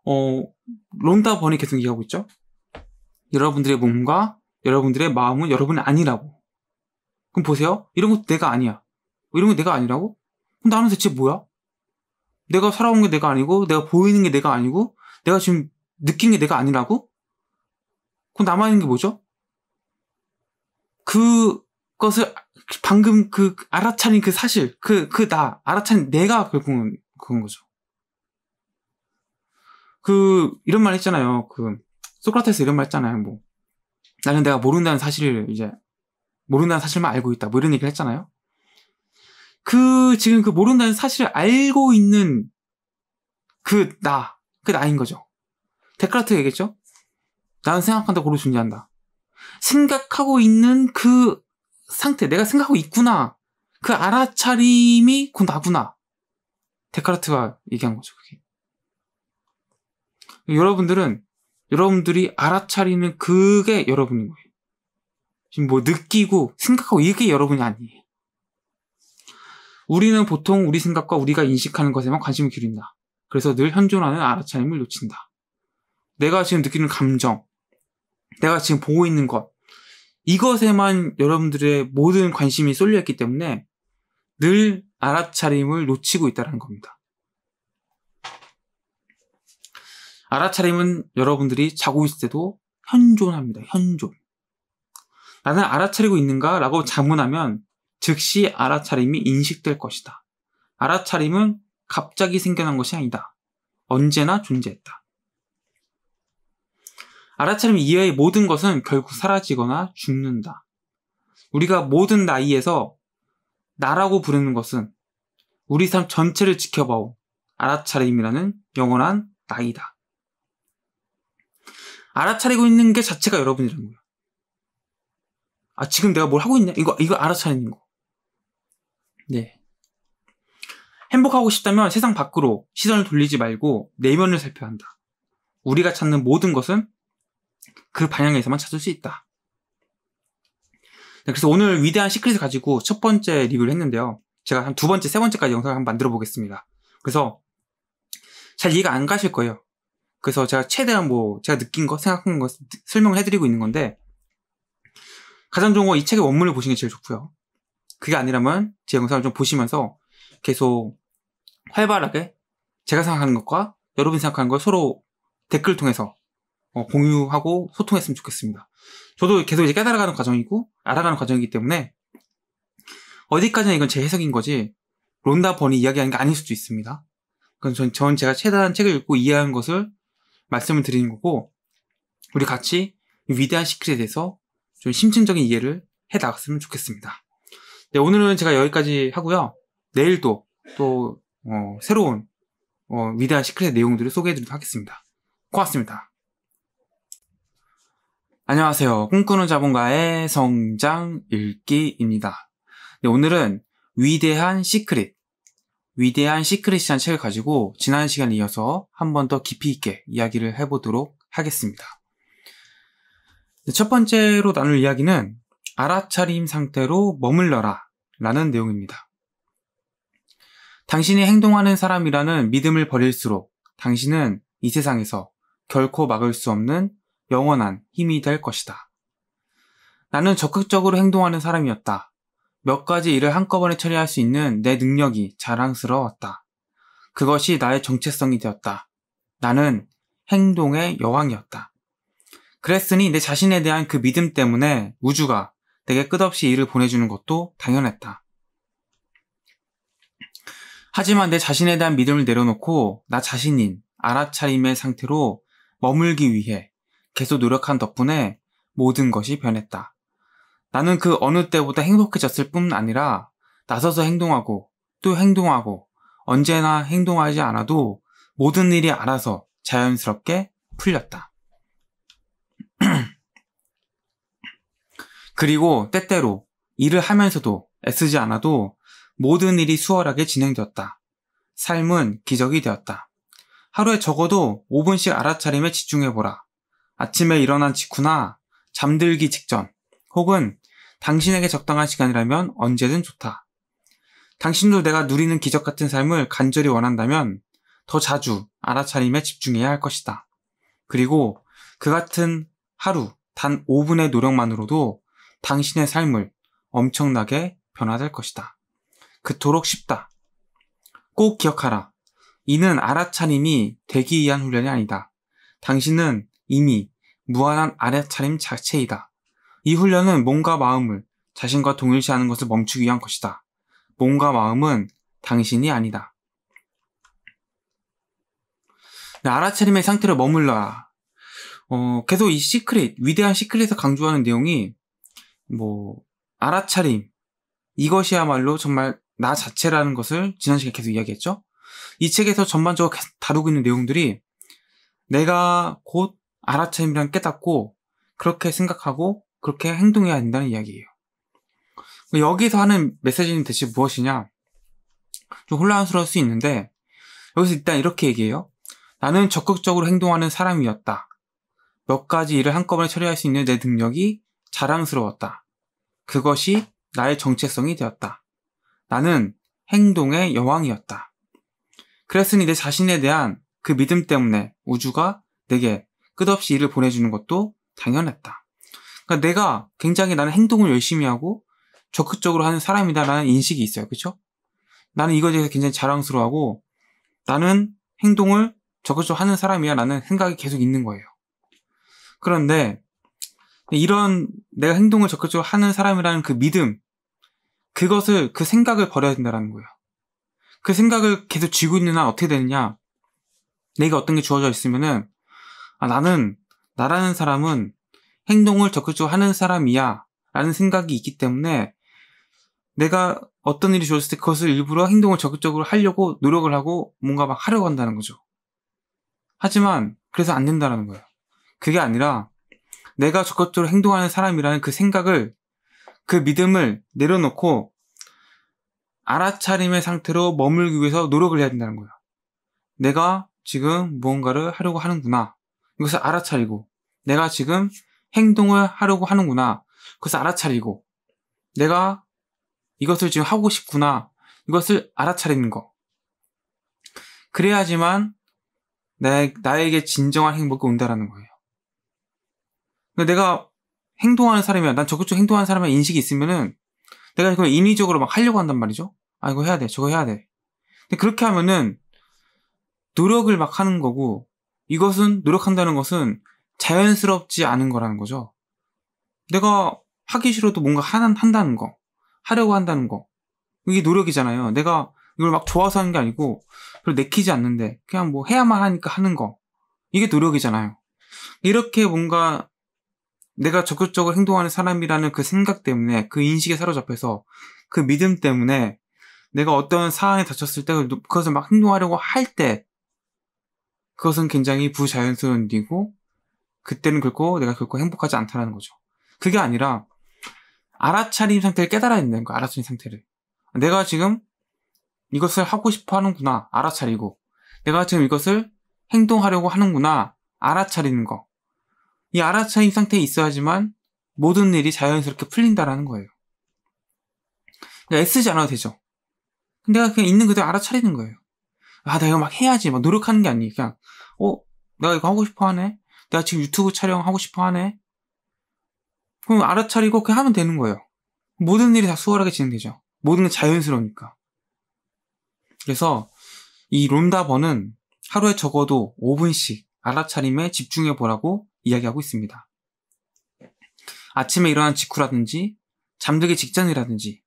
어, 론다 번이 계속 얘기하고 있죠? 여러분들의 몸과 여러분들의 마음은 여러분이 아니라고. 그럼 보세요. 이런 것도 내가 아니야. 이런 게 내가 아니라고? 그럼 나는 대체 뭐야? 내가 살아온 게 내가 아니고, 내가 보이는 게 내가 아니고, 내가 지금 느낀 게 내가 아니라고? 그럼 남아있는 게 뭐죠? 그것을 방금 그 알아차린 그 사실, 그, 그 나, 알아차린 내가 결국은 그건 거죠. 그, 이런 말 했잖아요. 그, 소크라테스 이런 말 했잖아요. 뭐 나는 내가 모른다는 사실을 이제 모른다는 사실만 알고 있다. 뭐 이런 얘기를 했잖아요. 그 지금 그 모른다는 사실을 알고 있는 그 나, 그 나인 거죠. 데카르트가 얘기했죠. 나는 생각한다, 고로 존재한다. 생각하고 있는 그 상태, 내가 생각하고 있구나. 그 알아차림이 곧 나구나. 데카르트가 얘기한 거죠, 그게. 여러분들은 여러분들이 알아차리는 그게 여러분인 거예요. 지금 뭐 느끼고 생각하고 이게 여러분이 아니에요. 우리는 보통 우리 생각과 우리가 인식하는 것에만 관심을 기울인다. 그래서 늘 현존하는 알아차림을 놓친다. 내가 지금 느끼는 감정, 내가 지금 보고 있는 것, 이것에만 여러분들의 모든 관심이 쏠려 있기 때문에 늘 알아차림을 놓치고 있다는 겁니다. 알아차림은 여러분들이 자고 있을 때도 현존합니다. 현존. 나는 알아차리고 있는가? 라고 자문하면 즉시 알아차림이 인식될 것이다. 알아차림은 갑자기 생겨난 것이 아니다. 언제나 존재했다. 알아차림 이외의 모든 것은 결국 사라지거나 죽는다. 우리가 모든 나이에서 나라고 부르는 것은 우리 삶 전체를 지켜봐온 알아차림이라는 영원한 나이다. 알아차리고 있는 게 자체가 여러분이라는 거예요. 아, 지금 내가 뭘 하고 있냐? 이거, 이거 알아차리는 거. 네. 행복하고 싶다면 세상 밖으로 시선을 돌리지 말고 내면을 살펴야 한다. 우리가 찾는 모든 것은 그 방향에서만 찾을 수 있다. 네, 그래서 오늘 위대한 시크릿을 가지고 첫 번째 리뷰를 했는데요. 제가 한 두 번째, 세 번째까지 영상을 한번 만들어 보겠습니다. 그래서 잘 이해가 안 가실 거예요. 그래서 제가 최대한 뭐 제가 느낀 거 생각한 거 설명을 해드리고 있는 건데 가장 좋은 건 이 책의 원문을 보시는 게 제일 좋고요. 그게 아니라면 제 영상을 좀 보시면서 계속 활발하게 제가 생각하는 것과 여러분이 생각하는 걸 서로 댓글 통해서 어, 공유하고 소통했으면 좋겠습니다. 저도 계속 이제 깨달아가는 과정이고 알아가는 과정이기 때문에 어디까지나 이건 제 해석인 거지 론다 번이 이야기하는 게 아닐 수도 있습니다. 그건 전, 전 제가 최대한 책을 읽고 이해하는 것을 말씀을 드리는 거고 우리 같이 위대한 시크릿에 대해서 좀 심층적인 이해를 해 나갔으면 좋겠습니다. 네, 오늘은 제가 여기까지 하고요. 내일도 또 어, 새로운 어, 위대한 시크릿 내용들을 소개해드리도록 하겠습니다. 고맙습니다. 안녕하세요. 꿈꾸는 자본가의 성장 읽기입니다. 네, 오늘은 위대한 시크릿 위대한 시크릿이란 책을 가지고 지난 시간에 이어서 한 번 더 깊이 있게 이야기를 해보도록 하겠습니다. 네, 첫 번째로 나눌 이야기는 알아차림 상태로 머물러라 라는 내용입니다. 당신이 행동하는 사람이라는 믿음을 버릴수록 당신은 이 세상에서 결코 막을 수 없는 영원한 힘이 될 것이다. 나는 적극적으로 행동하는 사람이었다. 몇 가지 일을 한꺼번에 처리할 수 있는 내 능력이 자랑스러웠다. 그것이 나의 정체성이 되었다. 나는 행동의 여왕이었다. 그랬으니 내 자신에 대한 그 믿음 때문에 우주가 내게 끝없이 일을 보내주는 것도 당연했다. 하지만 내 자신에 대한 믿음을 내려놓고 나 자신인 알아차림의 상태로 머물기 위해 계속 노력한 덕분에 모든 것이 변했다. 나는 그 어느 때보다 행복해졌을 뿐 아니라 나서서 행동하고 또 행동하고 언제나 행동하지 않아도 모든 일이 알아서 자연스럽게 풀렸다. 그리고 때때로 일을 하면서도 애쓰지 않아도 모든 일이 수월하게 진행되었다. 삶은 기적이 되었다. 하루에 적어도 5분씩 알아차림에 집중해보라. 아침에 일어난 직후나 잠들기 직전 혹은 당신에게 적당한 시간이라면 언제든 좋다. 당신도 내가 누리는 기적 같은 삶을 간절히 원한다면 더 자주 알아차림에 집중해야 할 것이다. 그리고 그 같은 하루 단 5분의 노력만으로도 당신의 삶을 엄청나게 변화될 것이다. 그토록 쉽다. 꼭 기억하라. 이는 알아차림이 되기 위한 훈련이 아니다. 당신은 이미 무한한 알아차림 자체이다. 이 훈련은 몸과 마음을 자신과 동일시하는 것을 멈추기 위한 것이다. 몸과 마음은 당신이 아니다. 네, 알아차림의 상태로 머물러야. 어, 계속 이 시크릿, 위대한 시크릿에서 강조하는 내용이 뭐 알아차림 이것이야말로 정말 나 자체라는 것을 지난 시간에 계속 이야기했죠. 이 책에서 전반적으로 다루고 있는 내용들이 내가 곧 알아차림이란 깨닫고 그렇게 생각하고 그렇게 행동해야 된다는 이야기예요. 여기서 하는 메시지는 대체 무엇이냐? 좀 혼란스러울 수 있는데 여기서 일단 이렇게 얘기해요. 나는 적극적으로 행동하는 사람이었다. 몇 가지 일을 한꺼번에 처리할 수 있는 내 능력이 자랑스러웠다. 그것이 나의 정체성이 되었다. 나는 행동의 여왕이었다. 그랬으니 내 자신에 대한 그 믿음 때문에 우주가 내게 끝없이 일을 보내주는 것도 당연했다. 그러니까 내가 굉장히 나는 행동을 열심히 하고 적극적으로 하는 사람이다라는 인식이 있어요. 그렇죠? 나는 이거에 대해서 굉장히 자랑스러워하고 나는 행동을 적극적으로 하는 사람이야라는 생각이 계속 있는 거예요. 그런데 이런 내가 행동을 적극적으로 하는 사람이라는 그 믿음 그것을 그 생각을 버려야 된다라는 거예요. 그 생각을 계속 쥐고 있는 한 어떻게 되느냐? 내가 어떤 게 주어져 있으면은 아, 나는 나라는 사람은 행동을 적극적으로 하는 사람이야 라는 생각이 있기 때문에 내가 어떤 일이 좋았을 때 그것을 일부러 행동을 적극적으로 하려고 노력을 하고 뭔가 막 하려고 한다는 거죠. 하지만 그래서 안된다는 거예요. 그게 아니라 내가 적극적으로 행동하는 사람이라는 그 생각을 그 믿음을 내려놓고 알아차림의 상태로 머물기 위해서 노력을 해야 된다는 거예요. 내가 지금 무언가를 하려고 하는구나. 이것을 알아차리고 내가 지금 행동을 하려고 하는구나. 그것을 알아차리고 내가 이것을 지금 하고 싶구나. 이것을 알아차리는 거. 그래야지만 나, 나에게 진정한 행복이 온다라는 거예요. 내가 행동하는 사람이야. 난 적극적으로 행동하는 사람의 인식이 있으면은 내가 그걸 인위적으로 막 하려고 한단 말이죠. 아, 이거 해야 돼. 저거 해야 돼. 근데 그렇게 하면은 노력을 막 하는 거고 이것은 노력한다는 것은 자연스럽지 않은 거라는 거죠. 내가 하기 싫어도 뭔가 하는, 한다는 거, 하려고 한다는 거. 이게 노력이잖아요. 내가 이걸 막 좋아서 하는 게 아니고, 별로 내키지 않는데, 그냥 뭐 해야만 하니까 하는 거. 이게 노력이잖아요. 이렇게 뭔가 내가 적극적으로 행동하는 사람이라는 그 생각 때문에, 그 인식에 사로잡혀서, 그 믿음 때문에, 내가 어떤 상황에 다쳤을 때, 그것을 막 행동하려고 할 때, 그것은 굉장히 부자연스러운 일이고, 그때는 결고 내가 결코 행복하지 않다라는 거죠. 그게 아니라 알아차림 상태를 깨달아있는 거야. 알아차림 상태를. 내가 지금 이것을 하고 싶어 하는구나. 알아차리고. 내가 지금 이것을 행동하려고 하는구나. 알아차리는 거. 이알아차림 상태에 있어야지만 모든 일이 자연스럽게 풀린다라는 거예요. 그러니까 애쓰지 않아도 되죠. 내가 그냥 있는 그대로 알아차리는 거예요. 아, 내가 막 해야지. 막 노력하는 게 아니에요. 그냥, 어, 내가 이거 하고 싶어 하네. 내가 지금 유튜브 촬영하고 싶어 하네. 그럼 알아차리고 그냥 하면 되는 거예요. 모든 일이 다 수월하게 진행되죠. 모든 게 자연스러우니까. 그래서 이 론다버는 하루에 적어도 5분씩 알아차림에 집중해 보라고 이야기하고 있습니다. 아침에 일어난 직후라든지 잠들기 직전이라든지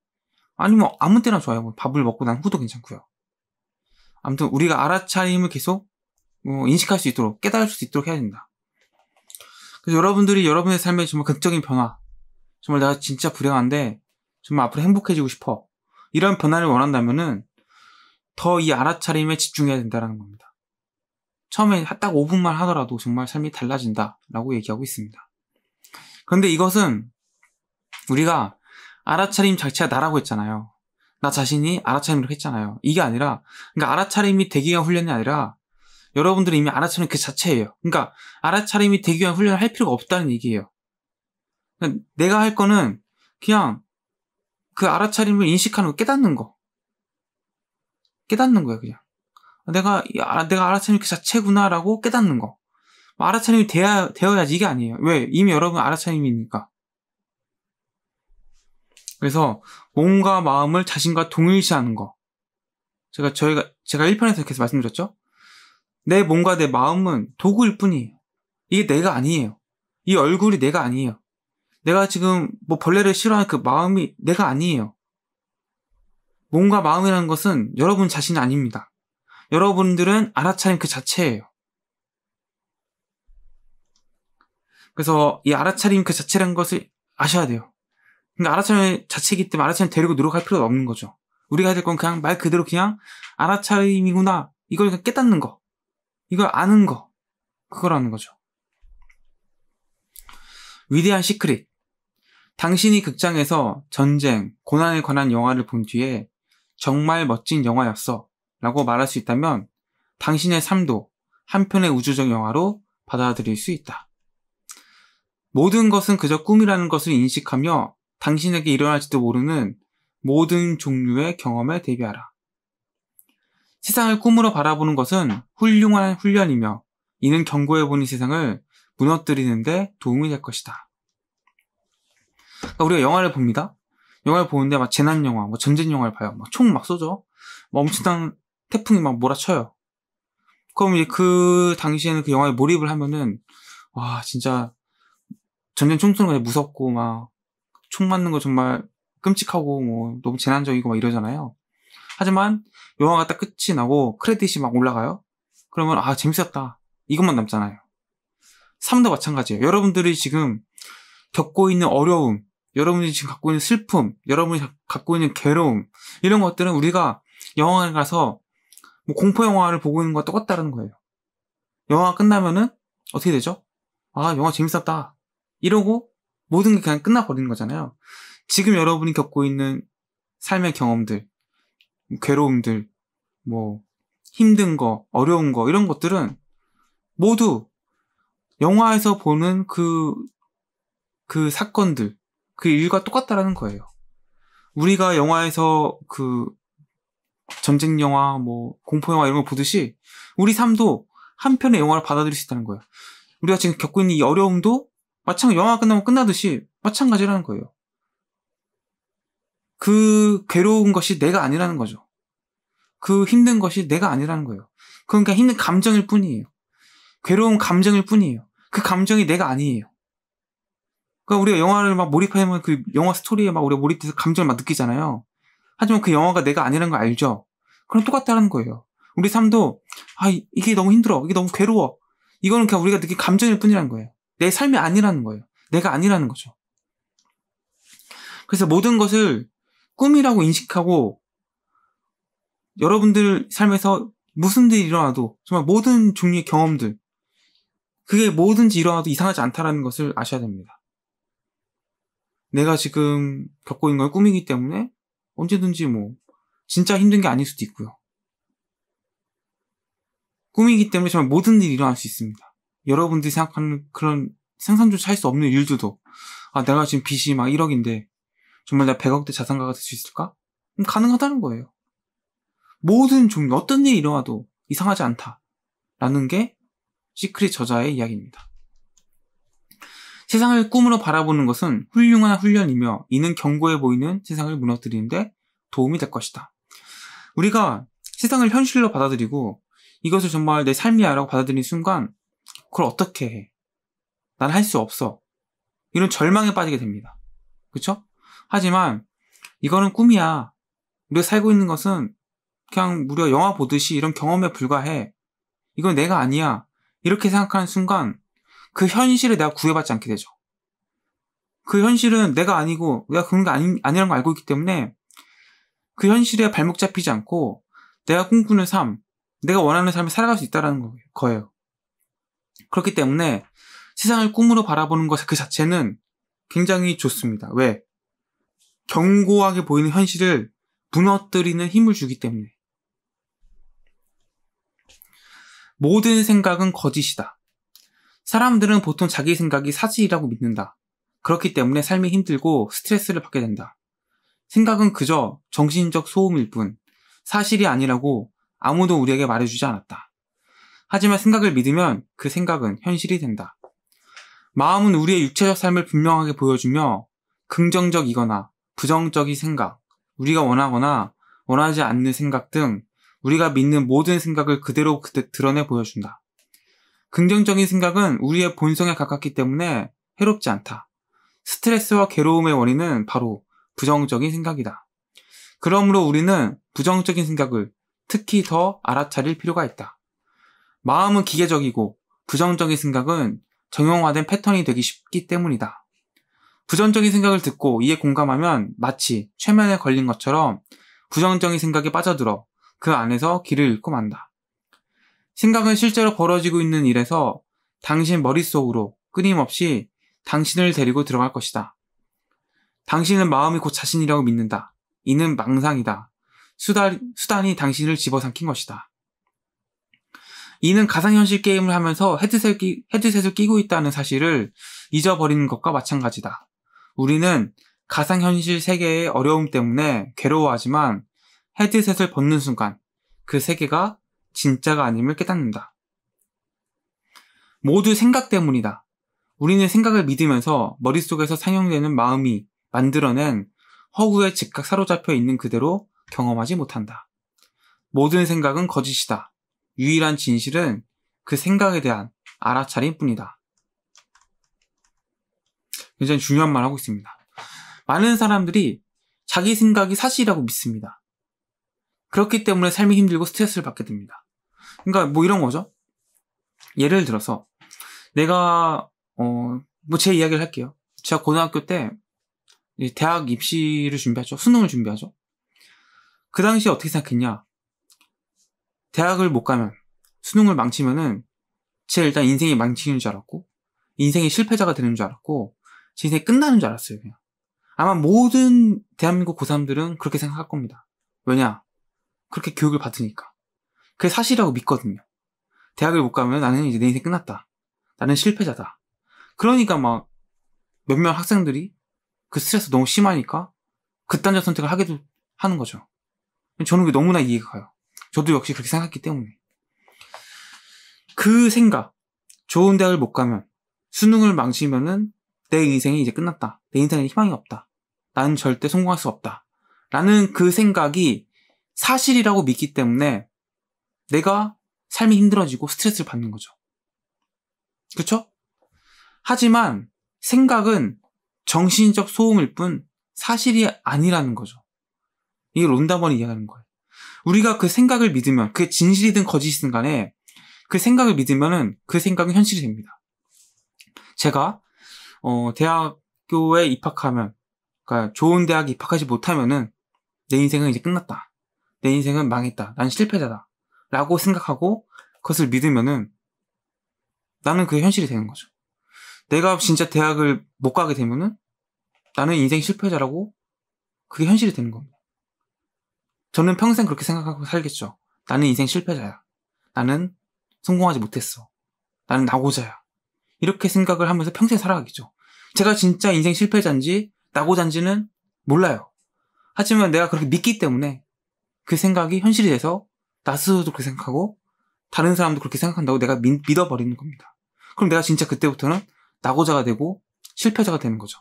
아니면 아무 때나 좋아요. 뭐 밥을 먹고 난 후도 괜찮고요. 아무튼 우리가 알아차림을 계속 어, 인식할 수 있도록 깨달을 수 있도록 해야 된다. 그래서 여러분들이 여러분의 삶에 정말 극적인 변화, 정말 내가 진짜 불행한데 정말 앞으로 행복해지고 싶어 이런 변화를 원한다면은 더 이 알아차림에 집중해야 된다는 겁니다. 처음에 딱 5분만 하더라도 정말 삶이 달라진다라고 얘기하고 있습니다. 그런데 이것은 우리가 알아차림 자체가 나라고 했잖아요. 나 자신이 알아차림을 했잖아요. 이게 아니라, 그러니까 알아차림이 대기가 훈련이 아니라 여러분들은 이미 알아차린 그 자체예요. 그러니까 알아차림이 되기 위한 훈련을 할 필요가 없다는 얘기예요. 그러니까 내가 할 거는 그냥 그 알아차림을 인식하는 거, 깨닫는 거. 깨닫는 거예요, 그냥. 내가, 내가 알아차림 그 자체구나라고 깨닫는 거. 뭐 알아차림이 되야, 되어야지 이게 아니에요. 왜? 이미 여러분 알아차림이니까. 그래서 몸과 마음을 자신과 동일시하는 거. 제가 저희가 제가 1편에서 계속 말씀드렸죠. 내 몸과 내 마음은 도구일 뿐이에요. 이게 내가 아니에요. 이 얼굴이 내가 아니에요. 내가 지금 뭐 벌레를 싫어하는 그 마음이 내가 아니에요. 몸과 마음이라는 것은 여러분 자신이 아닙니다. 여러분들은 알아차림 그 자체예요. 그래서 이 알아차림 그 자체라는 것을 아셔야 돼요. 그러니까 알아차림 자체이기 때문에 알아차림 데리고 노력할 필요가 없는 거죠. 우리가 해야 될 건 그냥 말 그대로 그냥 알아차림이구나. 이걸 그냥 깨닫는 거. 이걸 아는 거. 그거라는 거죠. 위대한 시크릿. 당신이 극장에서 전쟁, 고난에 관한 영화를 본 뒤에 정말 멋진 영화였어. 라고 말할 수 있다면 당신의 삶도 한편의 우주적 영화로 받아들일 수 있다. 모든 것은 그저 꿈이라는 것을 인식하며 당신에게 일어날지도 모르는 모든 종류의 경험에 대비하라. 세상을 꿈으로 바라보는 것은 훌륭한 훈련이며 이는 경고해보니 세상을 무너뜨리는데 도움이 될 것이다. 그러니까 우리가 영화를 봅니다. 영화를 보는데 막 재난 영화, 뭐 전쟁 영화를 봐요. 막 총막 막 쏘죠. 막 엄청난 태풍이 막 몰아쳐요. 그럼 이제 그 당시에는 그 영화에 몰입을 하면은 와 진짜 전쟁 총 쏘는 거 무섭고 막 총 맞는 거 정말 끔찍하고 뭐 너무 재난적이고 막 이러잖아요. 하지만 영화가 딱 끝이 나고 크레딧이 막 올라가요. 그러면 아 재밌었다. 이것만 남잖아요. 삶도 마찬가지예요. 여러분들이 지금 겪고 있는 어려움, 여러분이 지금 갖고 있는 슬픔, 여러분이 갖고 있는 괴로움 이런 것들은 우리가 영화관에 가서 뭐 공포 영화를 보고 있는 것과 똑같다는 거예요. 영화 끝나면은 어떻게 되죠? 아 영화 재밌었다 이러고 모든 게 그냥 끝나버리는 거잖아요. 지금 여러분이 겪고 있는 삶의 경험들, 괴로움들, 뭐 힘든 거, 어려운 거 이런 것들은 모두 영화에서 보는 그, 그 사건들, 그 일과 똑같다라는 거예요. 우리가 영화에서 그 전쟁 영화, 뭐 공포 영화 이런 걸 보듯이 우리 삶도 한 편의 영화를 받아들일 수 있다는 거예요. 우리가 지금 겪고 있는 이 어려움도 마찬가지 영화 끝나면 끝나듯이 마찬가지라는 거예요. 그 괴로운 것이 내가 아니라는 거죠. 그 힘든 것이 내가 아니라는 거예요. 그러니까 힘든 감정일 뿐이에요. 괴로운 감정일 뿐이에요. 그 감정이 내가 아니에요. 그러니까 우리가 영화를 막 몰입하면 그 영화 스토리에 막 우리가 몰입돼서 감정을 막 느끼잖아요. 하지만 그 영화가 내가 아니라는 걸 알죠. 그럼 똑같다는 거예요. 우리 삶도 아 이게 너무 힘들어, 이게 너무 괴로워. 이거는 그냥 우리가 느낀 감정일 뿐이라는 거예요. 내 삶이 아니라는 거예요. 내가 아니라는 거죠. 그래서 모든 것을 꿈이라고 인식하고 여러분들 삶에서 무슨 일이 일어나도 정말 모든 종류의 경험들 그게 뭐든지 일어나도 이상하지 않다라는 것을 아셔야 됩니다. 내가 지금 겪고 있는 건 꿈이기 때문에 언제든지 뭐 진짜 힘든 게 아닐 수도 있고요. 꿈이기 때문에 정말 모든 일이 일어날 수 있습니다. 여러분들이 생각하는 그런 생산조차 할 수 없는 일들도 아 내가 지금 빚이 막 1억인데 정말 나 100억대 자산가가 될 수 있을까? 가능하다는 거예요. 모든 종류, 어떤 일이 일어나도 이상하지 않다라는 게 시크릿 저자의 이야기입니다. 세상을 꿈으로 바라보는 것은 훌륭한 훈련이며 이는 견고해 보이는 세상을 무너뜨리는데 도움이 될 것이다. 우리가 세상을 현실로 받아들이고 이것을 정말 내 삶이야라고 받아들이는 순간 그걸 어떻게 해? 난 할 수 없어. 이런 절망에 빠지게 됩니다. 그렇죠? 하지만 이거는 꿈이야. 우리가 살고 있는 것은 그냥 무려 영화 보듯이 이런 경험에 불과해. 이건 내가 아니야. 이렇게 생각하는 순간 그 현실을 내가 구애받지 않게 되죠. 그 현실은 내가 아니고 내가 그런 게 아니, 아니라는 걸 알고 있기 때문에 그 현실에 발목 잡히지 않고 내가 꿈꾸는 삶, 내가 원하는 삶을 살아갈 수 있다는 거예요. 그렇기 때문에 세상을 꿈으로 바라보는 것 그 자체는 굉장히 좋습니다. 왜? 견고하게 보이는 현실을 무너뜨리는 힘을 주기 때문에. 모든 생각은 거짓이다. 사람들은 보통 자기 생각이 사실이라고 믿는다. 그렇기 때문에 삶이 힘들고 스트레스를 받게 된다. 생각은 그저 정신적 소음일 뿐 사실이 아니라고 아무도 우리에게 말해주지 않았다. 하지만 생각을 믿으면 그 생각은 현실이 된다. 마음은 우리의 육체적 삶을 분명하게 보여주며 긍정적이거나 부정적인 생각, 우리가 원하거나 원하지 않는 생각 등 우리가 믿는 모든 생각을 그대로 드러내 보여준다. 긍정적인 생각은 우리의 본성에 가깝기 때문에 해롭지 않다. 스트레스와 괴로움의 원인은 바로 부정적인 생각이다. 그러므로 우리는 부정적인 생각을 특히 더 알아차릴 필요가 있다. 마음은 기계적이고 부정적인 생각은 정형화된 패턴이 되기 쉽기 때문이다. 부정적인 생각을 듣고 이에 공감하면 마치 최면에 걸린 것처럼 부정적인 생각에 빠져들어 그 안에서 길을 잃고 만다. 생각은 실제로 벌어지고 있는 일에서 당신 머릿속으로 끊임없이 당신을 데리고 들어갈 것이다. 당신은 마음이 곧 자신이라고 믿는다. 이는 망상이다. 수단, 수단이 당신을 집어삼킨 것이다. 이는 가상현실 게임을 하면서 헤드셋 끼, 헤드셋을 끼고 있다는 사실을 잊어버리는 것과 마찬가지다. 우리는 가상현실 세계의 어려움 때문에 괴로워하지만 헤드셋을 벗는 순간 그 세계가 진짜가 아님을 깨닫는다. 모두 생각 때문이다. 우리는 생각을 믿으면서 머릿속에서 상영되는 마음이 만들어낸 허구에 즉각 사로잡혀 있는 그대로 경험하지 못한다. 모든 생각은 거짓이다. 유일한 진실은 그 생각에 대한 알아차림 뿐이다. 굉장히 중요한 말 하고 있습니다. 많은 사람들이 자기 생각이 사실이라고 믿습니다. 그렇기 때문에 삶이 힘들고 스트레스를 받게 됩니다. 그러니까 뭐 이런 거죠. 예를 들어서 내가 어뭐 제 이야기를 할게요. 제가 고등학교 때 대학 입시를 준비하죠. 수능을 준비하죠. 그 당시에 어떻게 생각했냐? 대학을 못 가면 수능을 망치면은 제 일단 인생이 망치는 줄 알았고 인생의 실패자가 되는 줄 알았고 제 인생이 끝나는 줄 알았어요. 그냥 아마 모든 대한민국 고3들은 그렇게 생각할 겁니다. 왜냐? 그렇게 교육을 받으니까. 그게 사실이라고 믿거든요. 대학을 못 가면 나는 이제 내 인생 끝났다. 나는 실패자다. 그러니까 막 몇몇 학생들이 그 스트레스 너무 심하니까 극단적 선택을 하기도 하는 거죠. 저는 그게 너무나 이해가 가요. 저도 역시 그렇게 생각했기 때문에. 그 생각, 좋은 대학을 못 가면, 수능을 망치면은 내 인생이 이제 끝났다. 내 인생에 희망이 없다. 나는 절대 성공할 수 없다. 라는 그 생각이 사실이라고 믿기 때문에 내가 삶이 힘들어지고 스트레스를 받는 거죠. 그쵸? 하지만 생각은 정신적 소음일 뿐 사실이 아니라는 거죠. 이게 론다번이 이야기하는 거예요. 우리가 그 생각을 믿으면 그게 진실이든 거짓이든 간에 그 생각을 믿으면은 그 생각은 현실이 됩니다. 제가 어, 대학교에 입학하면 그러니까 좋은 대학 에 입학하지 못하면은 내 인생은 이제 끝났다. 내 인생은 망했다. 난 실패자다. 라고 생각하고 그것을 믿으면은 나는 그게 현실이 되는 거죠. 내가 진짜 대학을 못 가게 되면은 나는 인생 실패자라고 그게 현실이 되는 겁니다. 저는 평생 그렇게 생각하고 살겠죠. 나는 인생 실패자야. 나는 성공하지 못했어. 나는 나고자야. 이렇게 생각을 하면서 평생 살아가겠죠. 제가 진짜 인생 실패자인지 나고자인지는 몰라요. 하지만 내가 그렇게 믿기 때문에 그 생각이 현실이 돼서 나 스스로도 그렇게 생각하고 다른 사람도 그렇게 생각한다고 내가 믿, 믿어버리는 겁니다. 그럼 내가 진짜 그때부터는 낙오자가 되고 실패자가 되는 거죠.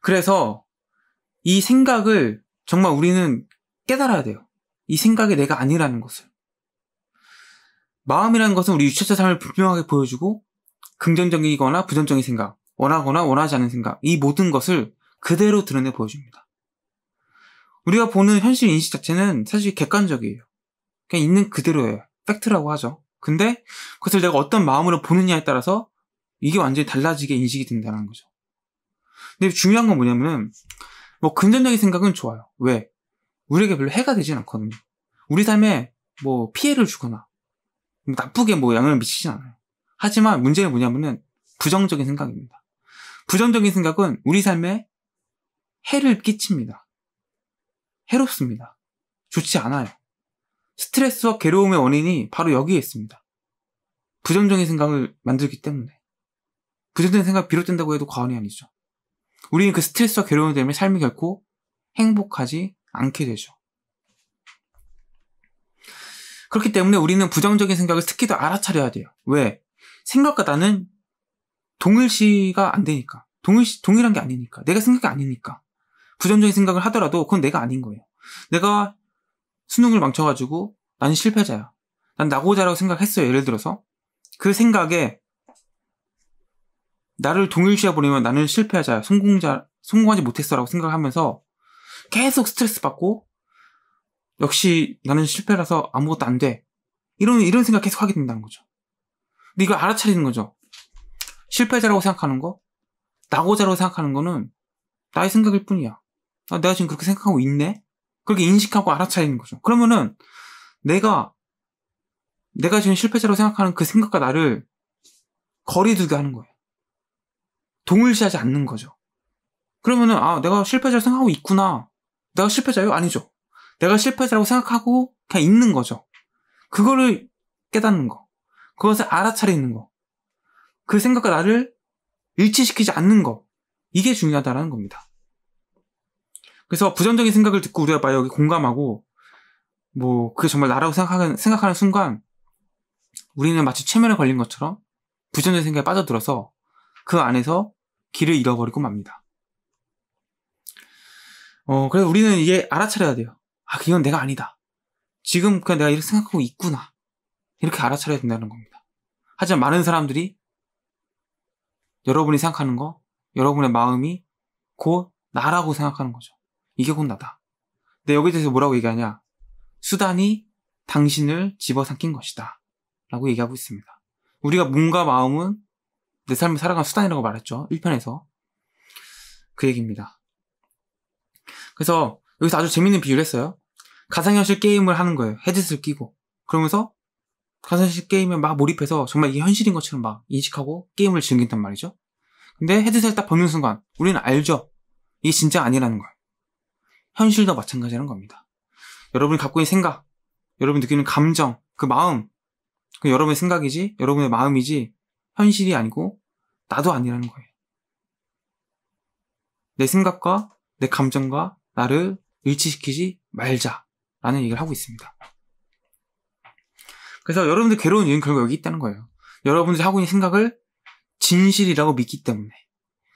그래서 이 생각을 정말 우리는 깨달아야 돼요. 이 생각이 내가 아니라는 것을. 마음이라는 것은 우리 유체자 삶을 분명하게 보여주고 긍정적이거나 부정적인 생각, 원하거나 원하지 않은 생각, 이 모든 것을 그대로 드러내 보여줍니다. 우리가 보는 현실 인식 자체는 사실 객관적이에요. 그냥 있는 그대로예요. 팩트라고 하죠. 근데 그것을 내가 어떤 마음으로 보느냐에 따라서 이게 완전히 달라지게 인식이 된다는 거죠. 근데 중요한 건 뭐냐면은 뭐 금전적인 생각은 좋아요. 왜? 우리에게 별로 해가 되진 않거든요. 우리 삶에 뭐 피해를 주거나 뭐 나쁘게 뭐 영향을 미치진 않아요. 하지만 문제는 뭐냐면은 부정적인 생각입니다. 부정적인 생각은 우리 삶에 해를 끼칩니다. 해롭습니다. 좋지 않아요. 스트레스와 괴로움의 원인이 바로 여기에 있습니다. 부정적인 생각을 만들기 때문에. 부정적인 생각 비롯된다고 해도 과언이 아니죠. 우리는 그 스트레스와 괴로움 때문에 삶이 결코 행복하지 않게 되죠. 그렇기 때문에 우리는 부정적인 생각을 특히 더 알아차려야 돼요. 왜? 생각과 나는 동일시가 안 되니까. 동일시, 동일한 게 아니니까. 내가 생각이 아니니까. 부정적인 생각을 하더라도 그건 내가 아닌 거예요. 내가 수능을 망쳐가지고 나는 실패자야. 난 낙오자라고 생각했어요. 예를 들어서. 그 생각에 나를 동일시해 버리면 나는 실패자야. 성공자, 성공하지 못했어라고 생각하면서 계속 스트레스 받고 역시 나는 실패라서 아무것도 안 돼. 이런, 이런 생각 계속 하게 된다는 거죠. 근데 이걸 알아차리는 거죠. 실패자라고 생각하는 거, 낙오자라고 생각하는 거는 나의 생각일 뿐이야. 아, 내가 지금 그렇게 생각하고 있네? 그렇게 인식하고 알아차리는 거죠. 그러면은 내가, 내가 지금 실패자라고 생각하는 그 생각과 나를 거리두게 하는 거예요. 동일시하지 않는 거죠. 그러면은, 아, 내가 실패자라고 생각하고 있구나. 내가 실패자요? 아니죠. 내가 실패자라고 생각하고 그냥 있는 거죠. 그거를 깨닫는 거. 그것을 알아차리는 거. 그 생각과 나를 일치시키지 않는 거. 이게 중요하다라는 겁니다. 그래서 부정적인 생각을 듣고 우리가 만 여기 공감하고 뭐 그게 정말 나라고 생각하는 생각하는 순간 우리는 마치 최면에 걸린 것처럼 부정적인 생각에 빠져들어서 그 안에서 길을 잃어버리고 맙니다. 어 그래서 우리는 이게 알아차려야 돼요. 아 이건 내가 아니다. 지금 그냥 내가 이렇게 생각하고 있구나. 이렇게 알아차려야 된다는 겁니다. 하지만 많은 사람들이 여러분이 생각하는 거, 여러분의 마음이 곧 나라고 생각하는 거죠. 이게 혼나다. 근데 여기에 대해서 뭐라고 얘기하냐? 수단이 당신을 집어삼킨 것이다. 라고 얘기하고 있습니다. 우리가 몸과 마음은 내 삶을 살아가는 수단이라고 말했죠. 1편에서. 그 얘기입니다. 그래서 여기서 아주 재밌는 비유를 했어요. 가상현실 게임을 하는 거예요. 헤드셋을 끼고. 그러면서 가상현실 게임에 막 몰입해서 정말 이게 현실인 것처럼 막 인식하고 게임을 즐긴단 말이죠. 근데 헤드셋 을딱 벗는 순간 우리는 알죠. 이게 진짜 아니라는 거예요. 현실도 마찬가지라는 겁니다. 여러분이 갖고 있는 생각, 여러분이 느끼는 감정, 그 마음, 그 여러분의 생각이지, 여러분의 마음이지, 현실이 아니고, 나도 아니라는 거예요. 내 생각과 내 감정과 나를 일치시키지 말자라는 얘기를 하고 있습니다. 그래서 여러분들 괴로운 이유는 결국 여기 있다는 거예요. 여러분들이 하고 있는 생각을 진실이라고 믿기 때문에,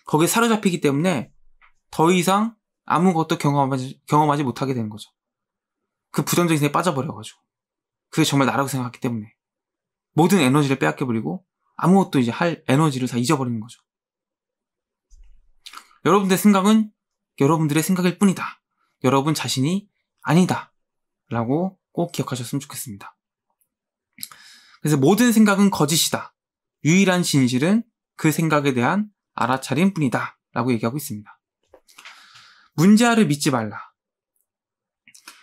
거기에 사로잡히기 때문에 더 이상 아무것도 경험하지, 경험하지 못하게 되는 거죠. 그 부정적인 생각에 빠져버려가지고. 그게 정말 나라고 생각하기 때문에. 모든 에너지를 빼앗겨버리고 아무것도 이제 할 에너지를 다 잊어버리는 거죠. 여러분들의 생각은 여러분들의 생각일 뿐이다. 여러분 자신이 아니다. 라고 꼭 기억하셨으면 좋겠습니다. 그래서 모든 생각은 거짓이다. 유일한 진실은 그 생각에 대한 알아차림 뿐이다. 라고 얘기하고 있습니다. 문제아를 믿지 말라.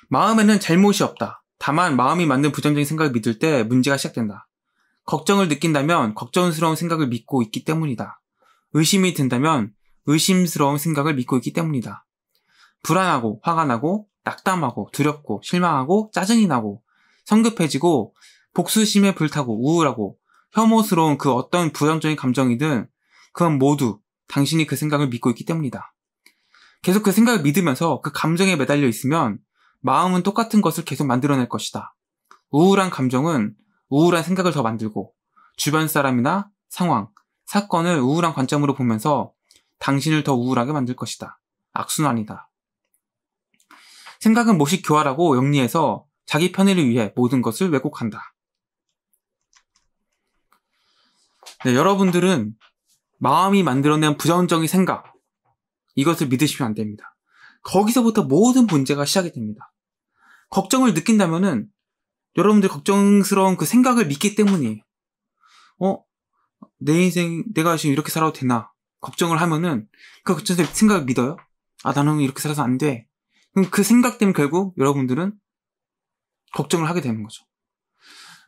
마음에는 잘못이 없다. 다만 마음이 만든 부정적인 생각을 믿을 때 문제가 시작된다. 걱정을 느낀다면 걱정스러운 생각을 믿고 있기 때문이다. 의심이 든다면 의심스러운 생각을 믿고 있기 때문이다. 불안하고 화가 나고 낙담하고 두렵고 실망하고 짜증이 나고 성급해지고 복수심에 불타고 우울하고 혐오스러운 그 어떤 부정적인 감정이든 그건 모두 당신이 그 생각을 믿고 있기 때문이다. 계속 그 생각을 믿으면서 그 감정에 매달려 있으면 마음은 똑같은 것을 계속 만들어낼 것이다. 우울한 감정은 우울한 생각을 더 만들고 주변 사람이나 상황, 사건을 우울한 관점으로 보면서 당신을 더 우울하게 만들 것이다. 악순환이다. 생각은 모식 교활하고 영리해서 자기 편의를 위해 모든 것을 왜곡한다. 네, 여러분들은 마음이 만들어낸 부정적인 생각, 이것을 믿으시면 안 됩니다. 거기서부터 모든 문제가 시작이 됩니다. 걱정을 느낀다면은 여러분들 걱정스러운 그 생각을 믿기 때문에 어? 내 인생, 내가 지금 이렇게 살아도 되나? 걱정을 하면은 그 걱정될 생각을 믿어요. 아, 나는 이렇게 살아서 안 돼. 그럼 그 생각 때문에 결국 여러분들은 걱정을 하게 되는 거죠.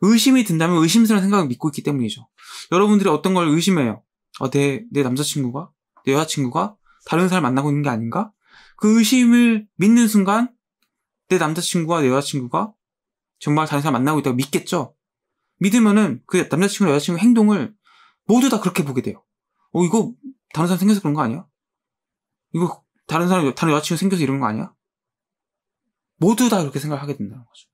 의심이 든다면 의심스러운 생각을 믿고 있기 때문이죠. 여러분들이 어떤 걸 의심해요. 아, 내, 내 남자친구가, 내 여자친구가 다른 사람 만나고 있는 게 아닌가? 그 의심을 믿는 순간 내 남자친구와 내 여자친구가 정말 다른 사람 만나고 있다고 믿겠죠. 믿으면은 그 남자친구 여자친구 행동을 모두 다 그렇게 보게 돼요. 어 이거 다른 사람 생겨서 그런 거 아니야? 이거 다른 사람 다른 여자친구 생겨서 이런 거 아니야? 모두 다 그렇게 생각하게 된다는 거죠.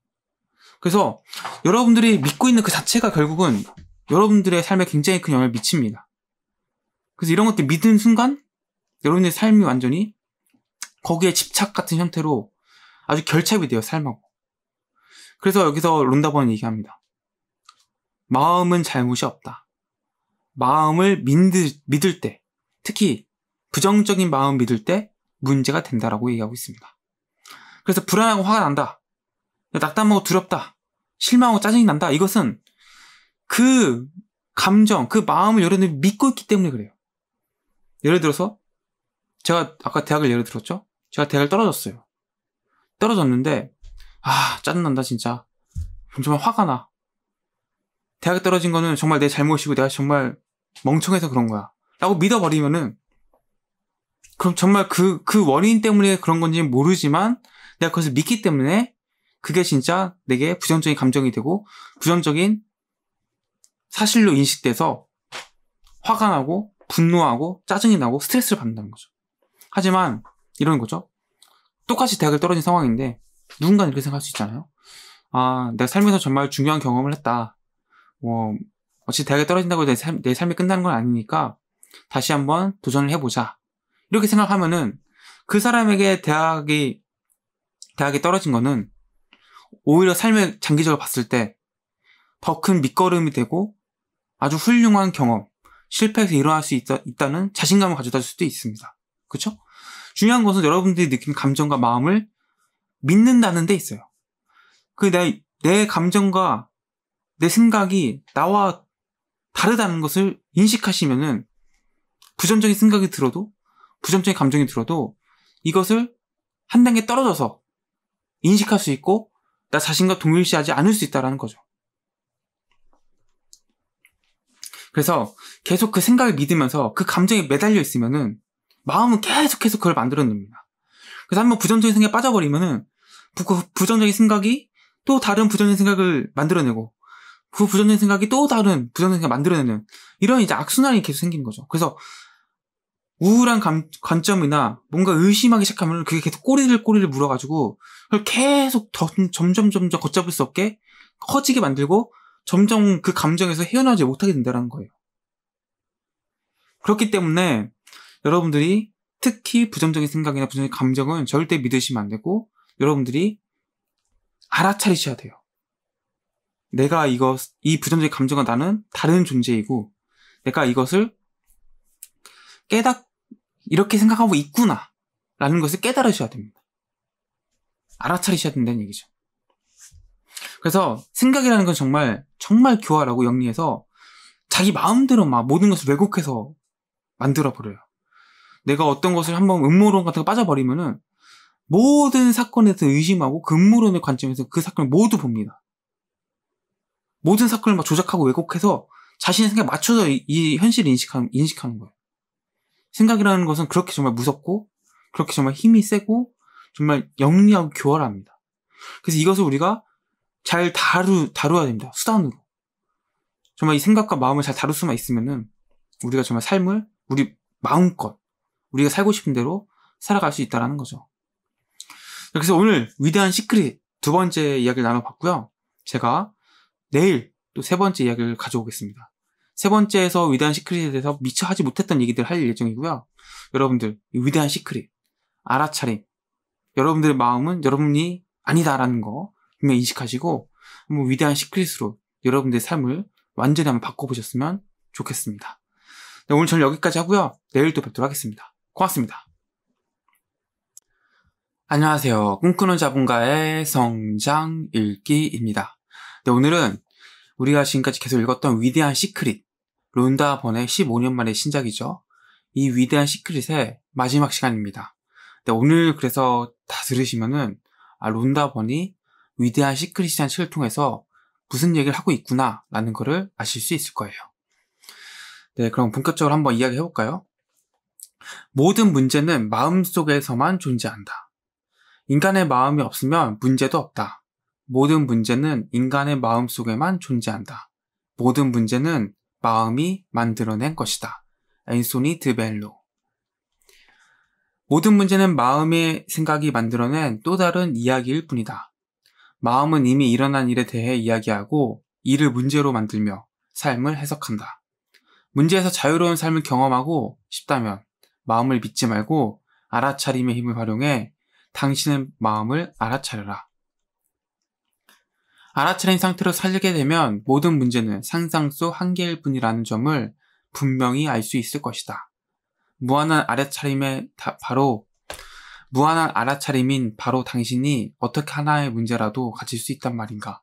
그래서 여러분들이 믿고 있는 그 자체가 결국은 여러분들의 삶에 굉장히 큰 영향을 미칩니다. 그래서 이런 것들 믿은 순간 여러분의 삶이 완전히 거기에 집착 같은 형태로 아주 결착이 돼요, 삶하고. 그래서 여기서 론다번은 얘기합니다. 마음은 잘못이 없다. 마음을 믿을, 믿을 때, 특히 부정적인 마음 믿을 때 문제가 된다라고 얘기하고 있습니다. 그래서 불안하고 화가 난다. 낙담하고 두렵다. 실망하고 짜증이 난다. 이것은 그 감정, 그 마음을 여러분이 믿고 있기 때문에 그래요. 예를 들어서 제가 아까 대학을 예를 들었죠? 제가 대학을 떨어졌어요. 떨어졌는데 아 짜증난다 진짜. 정말 화가 나. 대학에 떨어진 거는 정말 내 잘못이고 내가 정말 멍청해서 그런 거야. 라고 믿어버리면은 그럼 정말 그, 그 원인 때문에 그런 건지 는 모르지만 내가 그것을 믿기 때문에 그게 진짜 내게 부정적인 감정이 되고 부정적인 사실로 인식돼서 화가 나고 분노하고 짜증이 나고 스트레스를 받는다는 거죠. 하지만 이런 거죠. 똑같이 대학을 떨어진 상황인데 누군가 이렇게 생각할 수 있잖아요. 아, 내가 삶에서 정말 중요한 경험을 했다. 뭐, 어찌 대학에 떨어진다고 내, 삶, 내 삶이 끝나는 건 아니니까 다시 한번 도전을 해보자. 이렇게 생각하면은 그 사람에게 대학이, 대학에 떨어진 거는 오히려 삶의 장기적으로 봤을 때 더 큰 밑거름이 되고 아주 훌륭한 경험, 실패에서 일어날 수 있다, 있다는 자신감을 가져다 줄 수도 있습니다. 그쵸 중요한 것은 여러분들이 느끼는 감정과 마음을 믿는다는 데 있어요. 그 내 내 감정과 내 생각이 나와 다르다는 것을 인식하시면은 부정적인 생각이 들어도 부정적인 감정이 들어도 이것을 한 단계 떨어져서 인식할 수 있고 나 자신과 동일시하지 않을 수있다는 거죠. 그래서 계속 그 생각을 믿으면서 그 감정에 매달려 있으면은 마음은 계속해서 그걸 만들어냅니다. 그래서 한번 부정적인 생각에 빠져버리면은 부, 그 부정적인 생각이 또 다른 부정적인 생각을 만들어내고 그 부정적인 생각이 또 다른 부정적인 생각을 만들어내는 이런 이제 악순환이 계속 생긴 거죠. 그래서 우울한 감, 관점이나 뭔가 의심하기 시작하면 그게 계속 꼬리를 꼬리를 물어가지고 그걸 계속 더, 점점 점점 걷잡을 수 없게 커지게 만들고 점점 그 감정에서 헤어나지 못하게 된다는 거예요. 그렇기 때문에 여러분들이 특히 부정적인 생각이나 부정적인 감정은 절대 믿으시면 안 되고 여러분들이 알아차리셔야 돼요. 내가 이거 이 부정적인 감정과 나는 다른 존재이고 내가 이것을 깨닫 이렇게 생각하고 있구나 라는 것을 깨달으셔야 됩니다. 알아차리셔야 된다는 얘기죠. 그래서 생각이라는 건 정말 정말 교활하고 영리해서 자기 마음대로 막 모든 것을 왜곡해서 만들어 버려요. 내가 어떤 것을 한번 음모론 같은 거 빠져버리면은 모든 사건에 서 의심하고 그 음모론의 관점에서 그 사건을 모두 봅니다. 모든 사건을 막 조작하고 왜곡해서 자신의 생각에 맞춰서 이, 이 현실을 인식하는, 인식하는 거예요. 생각이라는 것은 그렇게 정말 무섭고 그렇게 정말 힘이 세고 정말 영리하고 교활합니다. 그래서 이것을 우리가 잘 다루, 다뤄야 됩니다. 수단으로. 정말 이 생각과 마음을 잘 다룰 수만 있으면은 우리가 정말 삶을 우리 마음껏 우리가 살고 싶은 대로 살아갈 수 있다라는 거죠. 그래서 오늘 위대한 시크릿 두 번째 이야기를 나눠봤고요. 제가 내일 또 세 번째 이야기를 가져오겠습니다. 세 번째에서 위대한 시크릿에 대해서 미처 하지 못했던 얘기들 할 예정이고요. 여러분들 위대한 시크릿 알아차림 여러분들의 마음은 여러분이 아니다라는 거 분명히 인식하시고 한번 위대한 시크릿으로 여러분들의 삶을 완전히 한번 바꿔보셨으면 좋겠습니다. 네, 오늘 저는 여기까지 하고요. 내일 또 뵙도록 하겠습니다. 고맙습니다. 안녕하세요. 꿈꾸는 자본가의 성장 읽기입니다. 네, 오늘은 우리가 지금까지 계속 읽었던 위대한 시크릿, 론다 번의 15년 만의 신작이죠. 이 위대한 시크릿의 마지막 시간입니다. 네, 오늘 그래서 다 들으시면은 아, 론다 번이 위대한 시크릿이라는 책을 통해서 무슨 얘기를 하고 있구나라는 거를 아실 수 있을 거예요. 네, 그럼 본격적으로 한번 이야기해 볼까요? 모든 문제는 마음 속에서만 존재한다. 인간의 마음이 없으면 문제도 없다. 모든 문제는 인간의 마음 속에만 존재한다. 모든 문제는 마음이 만들어낸 것이다. 앤소니 드벨로. 모든 문제는 마음의 생각이 만들어낸 또 다른 이야기일 뿐이다. 마음은 이미 일어난 일에 대해 이야기하고 이를 문제로 만들며 삶을 해석한다. 문제에서 자유로운 삶을 경험하고 싶다면 마음을 믿지 말고 알아차림의 힘을 활용해 당신의 마음을 알아차려라. 알아차린 상태로 살게 되면 모든 문제는 상상 속 한계일 뿐이라는 점을 분명히 알 수 있을 것이다. 무한한 알아차림의 바로 무한한 알아차림인 바로 당신이 어떻게 하나의 문제라도 가질 수 있단 말인가.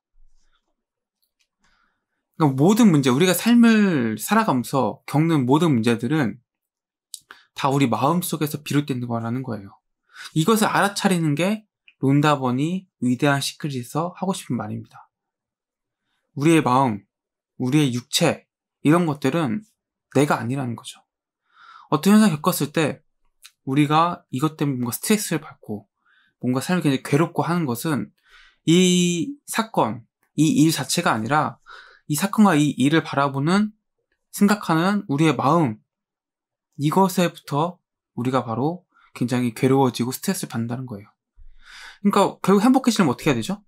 그러니까 모든 문제, 우리가 삶을 살아가면서 겪는 모든 문제들은 다 우리 마음속에서 비롯된 거라는 거예요. 이것을 알아차리는 게 론다번이 위대한 시크릿에서 하고 싶은 말입니다. 우리의 마음, 우리의 육체, 이런 것들은 내가 아니라는 거죠. 어떤 현상 겪었을 때 우리가 이것 때문에 뭔가 스트레스를 받고 뭔가 삶이 굉장히 괴롭고 하는 것은 이 사건, 이 일 자체가 아니라 이 사건과 이 일을 바라보는 생각하는 우리의 마음, 이것에부터 우리가 바로 굉장히 괴로워지고 스트레스를 받는다는 거예요. 그러니까 결국 행복해지려면 어떻게 해야 되죠?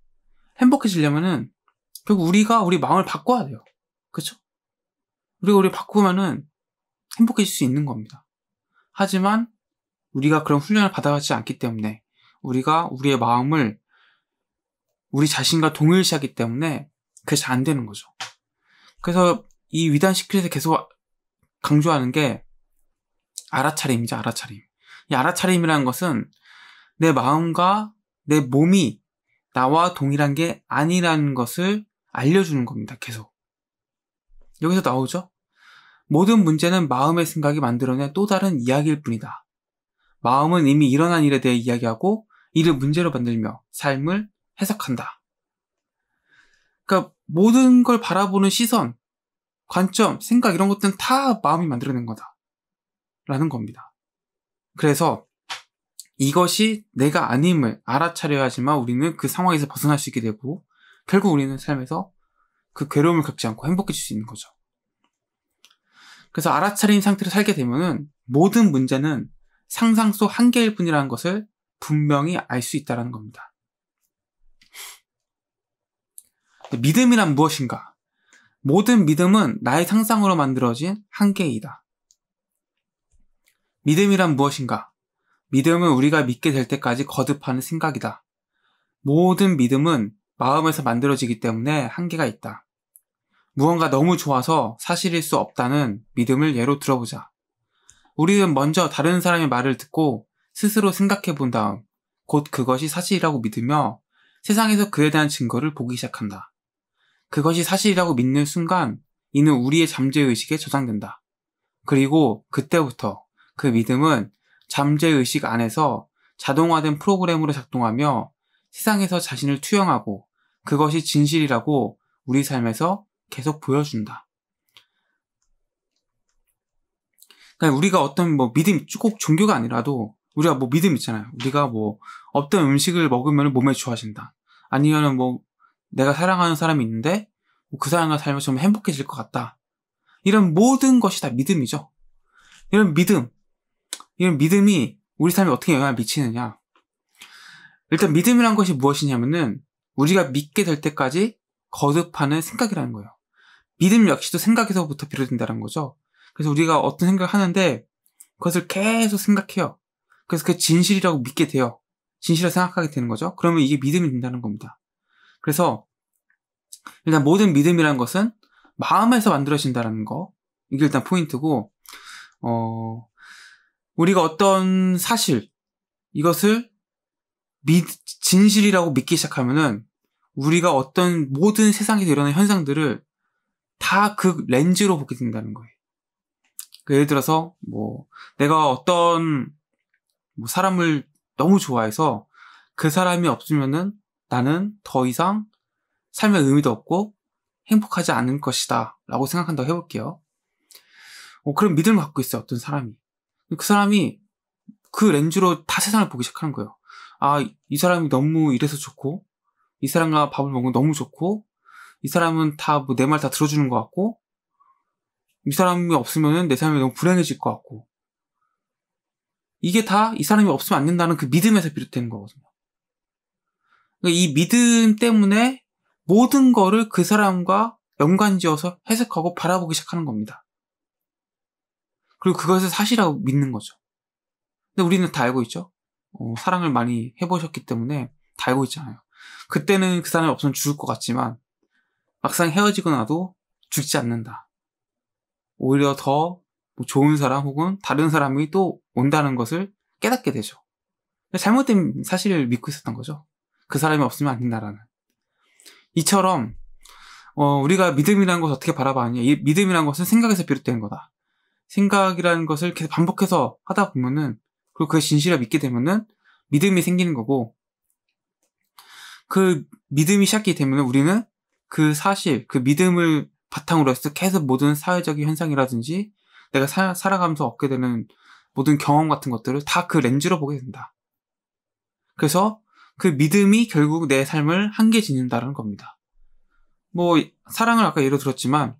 행복해지려면은 결국 우리가 우리 마음을 바꿔야 돼요. 그렇죠? 우리가 우리 바꾸면은 행복해질 수 있는 겁니다. 하지만 우리가 그런 훈련을 받아가지 않기 때문에 우리가 우리의 마음을 우리 자신과 동일시하기 때문에 그게 잘 안 되는 거죠. 그래서 이 위단 시크릿에 계속 강조하는 게 알아차림이죠, 알아차림. 이 알아차림이라는 것은 내 마음과 내 몸이 나와 동일한 게 아니라는 것을 알려주는 겁니다, 계속. 여기서 나오죠? 모든 문제는 마음의 생각이 만들어낸 또 다른 이야기일 뿐이다. 마음은 이미 일어난 일에 대해 이야기하고 이를 문제로 만들며 삶을 해석한다. 그러니까 모든 걸 바라보는 시선, 관점, 생각 이런 것들은 다 마음이 만들어낸 거다. 라는 겁니다. 그래서 이것이 내가 아님을 알아차려야지만 우리는 그 상황에서 벗어날 수 있게 되고 결국 우리는 삶에서 그 괴로움을 겪지 않고 행복해질 수 있는 거죠. 그래서 알아차린 상태로 살게 되면은 모든 문제는 상상 속 한계일 뿐이라는 것을 분명히 알 수 있다는 겁니다. 믿음이란 무엇인가? 모든 믿음은 나의 상상으로 만들어진 한계이다. 믿음이란 무엇인가? 믿음은 우리가 믿게 될 때까지 거듭하는 생각이다. 모든 믿음은 마음에서 만들어지기 때문에 한계가 있다. 무언가 너무 좋아서 사실일 수 없다는 믿음을 예로 들어보자. 우리는 먼저 다른 사람의 말을 듣고 스스로 생각해 본 다음 곧 그것이 사실이라고 믿으며 세상에서 그에 대한 증거를 보기 시작한다. 그것이 사실이라고 믿는 순간 이는 우리의 잠재의식에 저장된다. 그리고 그때부터 그 믿음은 잠재의식 안에서 자동화된 프로그램으로 작동하며 세상에서 자신을 투영하고 그것이 진실이라고 우리 삶에서 계속 보여준다. 그러니까 우리가 어떤 뭐 믿음, 꼭 종교가 아니라도 우리가 뭐 믿음 있잖아요. 우리가 뭐 어떤 음식을 먹으면 몸에 좋아진다. 아니면은 뭐 내가 사랑하는 사람이 있는데 뭐 그 사람과 삶을 좀 행복해질 것 같다. 이런 모든 것이 다 믿음이죠. 이런 믿음, 이런 믿음이 우리 삶에 어떻게 영향을 미치느냐. 일단 믿음이란 것이 무엇이냐면은 우리가 믿게 될 때까지 거듭하는 생각이라는 거예요. 믿음 역시도 생각에서부터 비롯된다는 거죠. 그래서 우리가 어떤 생각을 하는데 그것을 계속 생각해요. 그래서 그 진실이라고 믿게 돼요. 진실을 생각하게 되는 거죠. 그러면 이게 믿음이 된다는 겁니다. 그래서 일단 모든 믿음이란 것은 마음에서 만들어진다는 거. 이게 일단 포인트고, 어, 우리가 어떤 사실, 이것을 믿, 진실이라고 믿기 시작하면은 우리가 어떤 모든 세상에서 일어나는 현상들을 다 그 렌즈로 보게 된다는 거예요. 그 예를 들어서 뭐 내가 어떤 뭐 사람을 너무 좋아해서 그 사람이 없으면은 나는 더 이상 삶의 의미도 없고 행복하지 않을 것이다 라고 생각한다고 해볼게요. 어, 그럼 믿음을 갖고 있어요, 어떤 사람이. 그 사람이 그 렌즈로 다 세상을 보기 시작하는 거예요. 아, 이 사람이 너무 이래서 좋고, 이 사람과 밥을 먹으면 너무 좋고, 이 사람은 다 내 말다 뭐 들어주는 것 같고, 이 사람이 없으면 내 삶이 너무 불행해질 것 같고. 이게 다 이 사람이 없으면 안 된다는 그 믿음에서 비롯되는 거거든요. 그러니까 이 믿음 때문에 모든 거를 그 사람과 연관지어서 해석하고 바라보기 시작하는 겁니다. 그리고 그것을 사실이라고 믿는 거죠. 근데 우리는 다 알고 있죠. 어, 사랑을 많이 해보셨기 때문에 다 알고 있잖아요. 그때는 그 사람이 없으면 죽을 것 같지만 막상 헤어지고 나도 죽지 않는다. 오히려 더 뭐 좋은 사람 혹은 다른 사람이 또 온다는 것을 깨닫게 되죠. 잘못된 사실을 믿고 있었던 거죠. 그 사람이 없으면 안 된다라는. 이처럼 어, 우리가 믿음이라는 것을 어떻게 바라봐야 하냐. 이 믿음이라는 것은 생각에서 비롯된 거다. 생각이라는 것을 계속 반복해서 하다 보면은 그리고 그 진실을 믿게 되면은 믿음이 생기는 거고 그 믿음이 시작이 되면 우리는 그 사실, 그 믿음을 바탕으로 해서 계속 모든 사회적인 현상이라든지 내가 사, 살아가면서 얻게 되는 모든 경험 같은 것들을 다 그 렌즈로 보게 된다. 그래서 그 믿음이 결국 내 삶을 한계 짓는다는 겁니다. 뭐, 사랑을 아까 예로 들었지만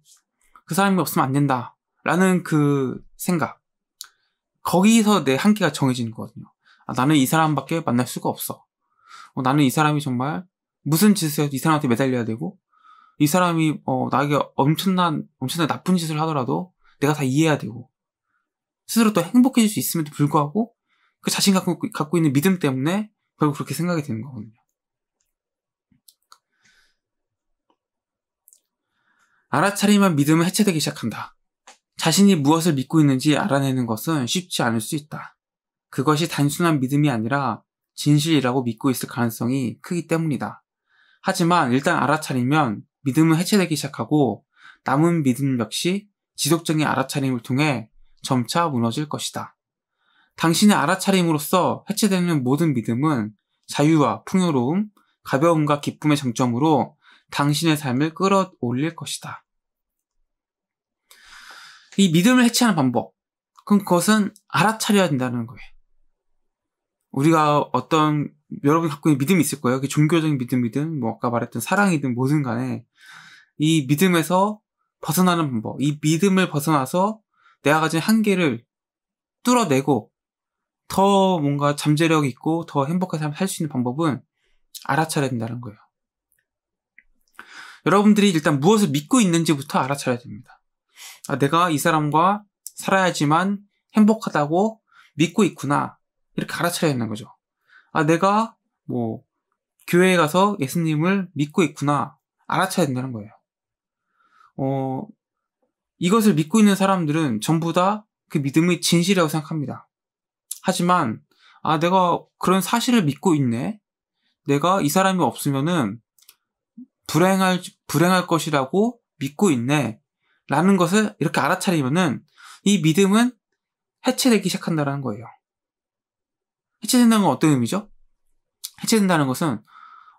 그 사람이 없으면 안 된다. 라는 그 생각. 거기서 내 한계가 정해지는 거거든요. 아, 나는 이 사람밖에 만날 수가 없어. 어, 나는 이 사람이 정말 무슨 짓을 해도 이 사람한테 매달려야 되고, 이 사람이 어, 나에게 엄청난, 엄청난 나쁜 짓을 하더라도 내가 다 이해해야 되고, 스스로 또 행복해질 수 있음에도 불구하고, 그 자신 갖고, 갖고 있는 믿음 때문에 결국 그렇게 생각이 되는 거거든요. 알아차리면 믿음은 해체되기 시작한다. 자신이 무엇을 믿고 있는지 알아내는 것은 쉽지 않을 수 있다. 그것이 단순한 믿음이 아니라 진실이라고 믿고 있을 가능성이 크기 때문이다. 하지만 일단 알아차리면 믿음은 해체되기 시작하고 남은 믿음 역시 지속적인 알아차림을 통해 점차 무너질 것이다. 당신의 알아차림으로써 해체되는 모든 믿음은 자유와 풍요로움, 가벼움과 기쁨의 정점으로 당신의 삶을 끌어올릴 것이다. 이 믿음을 해체하는 방법. 그럼 그것은 알아차려야 된다는 거예요. 우리가 어떤 여러분이 갖고 있는 믿음이 있을 거예요. 그 종교적인 믿음이든 뭐 아까 말했던 사랑이든 뭐든 간에 이 믿음에서 벗어나는 방법, 이 믿음을 벗어나서 내가 가진 한계를 뚫어내고 더 뭔가 잠재력 있고 더 행복한 삶을 살 수 있는 방법은 알아차려야 된다는 거예요. 여러분들이 일단 무엇을 믿고 있는지부터 알아차려야 됩니다. 아, 내가 이 사람과 살아야지만 행복하다고 믿고 있구나. 이렇게 알아차려야 되는 거죠. 아, 내가 뭐, 교회에 가서 예수님을 믿고 있구나. 알아차야 된다는 거예요. 어, 이것을 믿고 있는 사람들은 전부 다 그 믿음이 진실이라고 생각합니다. 하지만, 아, 내가 그런 사실을 믿고 있네? 내가 이 사람이 없으면은 불행할, 불행할 것이라고 믿고 있네. 라는 것을 이렇게 알아차리면은 이 믿음은 해체되기 시작한다라는 거예요. 해체된다는 건 어떤 의미죠? 해체된다는 것은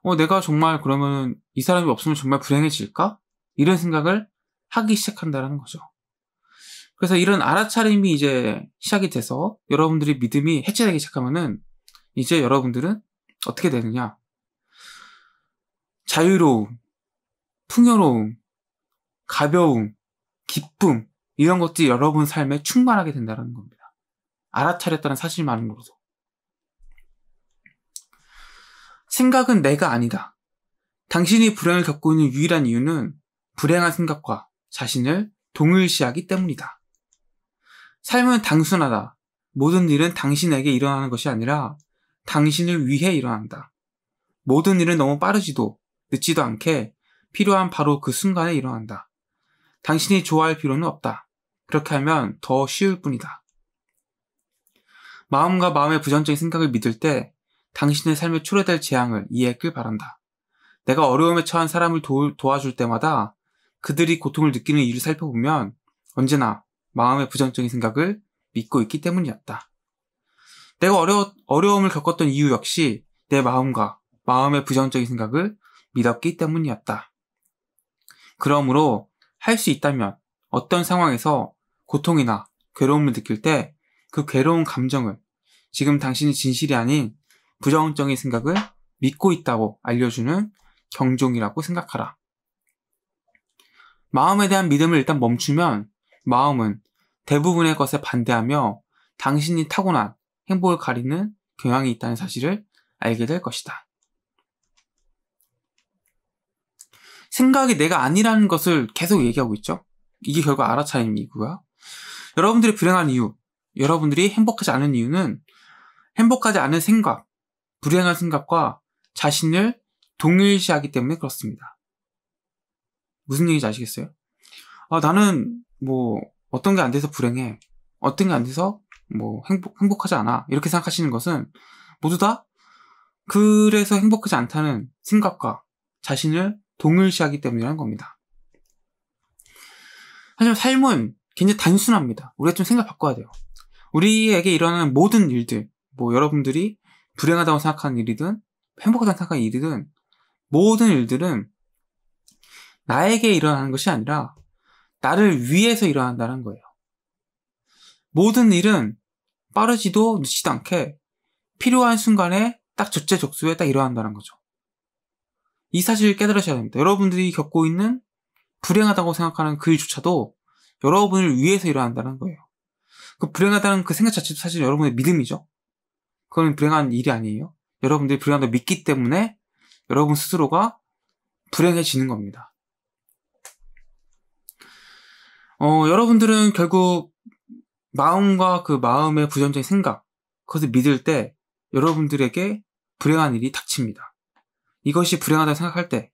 어, 내가 정말 그러면 이 사람이 없으면 정말 불행해질까? 이런 생각을 하기 시작한다라는 거죠. 그래서 이런 알아차림이 이제 시작이 돼서 여러분들이 믿음이 해체되기 시작하면은 이제 여러분들은 어떻게 되느냐? 자유로움, 풍요로움, 가벼움, 기쁨 이런 것들이 여러분 삶에 충만하게 된다는 겁니다. 알아차렸다는 사실만으로도. 생각은 내가 아니다. 당신이 불행을 겪고 있는 유일한 이유는 불행한 생각과 자신을 동일시하기 때문이다. 삶은 단순하다. 모든 일은 당신에게 일어나는 것이 아니라 당신을 위해 일어난다. 모든 일은 너무 빠르지도 늦지도 않게 필요한 바로 그 순간에 일어난다. 당신이 좋아할 필요는 없다. 그렇게 하면 더 쉬울 뿐이다. 마음과 마음의 부정적인 생각을 믿을 때 당신의 삶에 초래될 재앙을 이해했길 바란다. 내가 어려움에 처한 사람을 도, 와줄 때마다 그들이 고통을 느끼는 이유를 살펴보면 언제나 마음의 부정적인 생각을 믿고 있기 때문이었다. 내가 어려, 어려움을 겪었던 이유 역시 내 마음과 마음의 부정적인 생각을 믿었기 때문이었다. 그러므로 할수 있다면 어떤 상황에서 고통이나 괴로움을 느낄 때 그 괴로운 감정을 지금 당신이 진실이 아닌 부정적인 생각을 믿고 있다고 알려주는 경종이라고 생각하라. 마음에 대한 믿음을 일단 멈추면 마음은 대부분의 것에 반대하며 당신이 타고난 행복을 가리는 경향이 있다는 사실을 알게 될 것이다. 생각이 내가 아니라는 것을 계속 얘기하고 있죠. 이게 결국 알아차림이구요 여러분들이 불행한 이유, 여러분들이 행복하지 않은 이유는 행복하지 않은 생각, 불행한 생각과 자신을 동일시하기 때문에 그렇습니다. 무슨 얘기인지 아시겠어요? 아, 나는 뭐 어떤 게 안 돼서 불행해. 어떤 게 안 돼서 뭐 행복, 행복하지 않아. 이렇게 생각하시는 것은 모두 다 그래서 행복하지 않다는 생각과 자신을 동일시하기 때문이라는 겁니다. 하지만 삶은 굉장히 단순합니다. 우리가 좀 생각 바꿔야 돼요. 우리에게 일어나는 모든 일들, 뭐 여러분들이 불행하다고 생각하는 일이든 행복하다고 생각하는 일이든 모든 일들은 나에게 일어나는 것이 아니라 나를 위해서 일어난다는 거예요. 모든 일은 빠르지도 늦지도 않게 필요한 순간에 딱 적재적소에 딱 일어난다는 거죠. 이 사실을 깨달으셔야 됩니다. 여러분들이 겪고 있는 불행하다고 생각하는 그 일조차도 여러분을 위해서 일어난다는 거예요. 그 불행하다는 그 생각 자체도 사실 여러분의 믿음이죠. 그건 불행한 일이 아니에요. 여러분들이 불행하다고 믿기 때문에 여러분 스스로가 불행해지는 겁니다. 어, 여러분들은 결국 마음과 그 마음의 부정적인 생각, 그것을 믿을 때 여러분들에게 불행한 일이 닥칩니다. 이것이 불행하다고 생각할 때,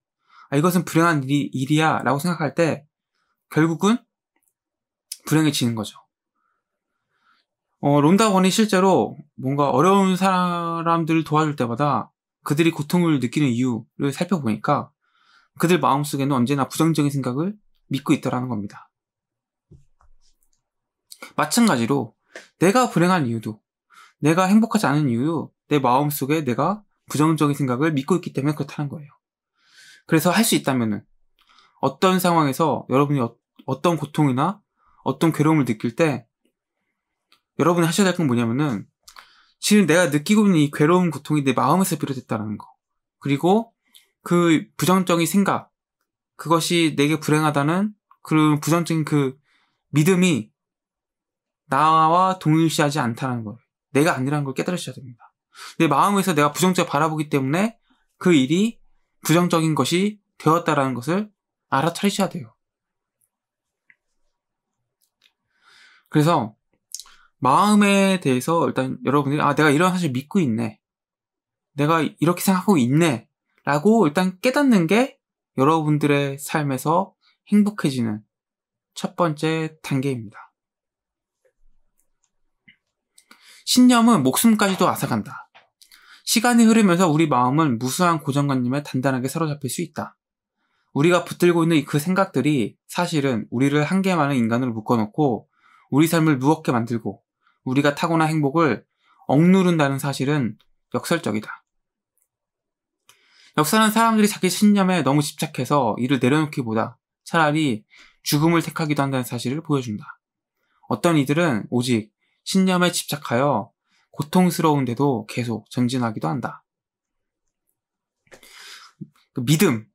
아, 이것은 불행한 일이, 일이야 라고 생각할 때, 결국은 불행해지는 거죠. 어, 론다원이 실제로 뭔가 어려운 사람들을 도와줄 때마다 그들이 고통을 느끼는 이유를 살펴보니까 그들 마음속에는 언제나 부정적인 생각을 믿고 있다라는 겁니다. 마찬가지로 내가 불행한 이유도 내가 행복하지 않은 이유도 내 마음속에 내가 부정적인 생각을 믿고 있기 때문에 그렇다는 거예요. 그래서 할 수 있다면은 어떤 상황에서 여러분이 어, 떤 고통이나 어떤 괴로움을 느낄 때 여러분이 하셔야 될 건 뭐냐면은 지금 내가 느끼고 있는 이 괴로운 고통이 내 마음에서 비롯됐다는 거. 그리고 그 부정적인 생각, 그것이 내게 불행하다는 그런 부정적인 그 믿음이 나와 동일시하지 않다는 걸, 내가 아니라는 걸 깨달으셔야 됩니다. 내 마음에서 내가 부정적 바라보기 때문에 그 일이 부정적인 것이 되었다라는 것을 알아차리셔야 돼요. 그래서 마음에 대해서 일단 여러분들이 아 내가 이런 사실 믿고 있네. 내가 이렇게 생각하고 있네. 라고 일단 깨닫는 게 여러분들의 삶에서 행복해지는 첫 번째 단계입니다. 신념은 목숨까지도 앗아간다. 시간이 흐르면서 우리 마음은 무수한 고정관념에 단단하게 사로잡힐 수 있다. 우리가 붙들고 있는 그 생각들이 사실은 우리를 한계 많은 인간으로 묶어놓고 우리 삶을 무겁게 만들고 우리가 타고난 행복을 억누른다는 사실은 역설적이다. 역사는 사람들이 자기 신념에 너무 집착해서 이를 내려놓기보다 차라리 죽음을 택하기도 한다는 사실을 보여준다. 어떤 이들은 오직 신념에 집착하여 고통스러운데도 계속 전진하기도 한다. 그 믿음,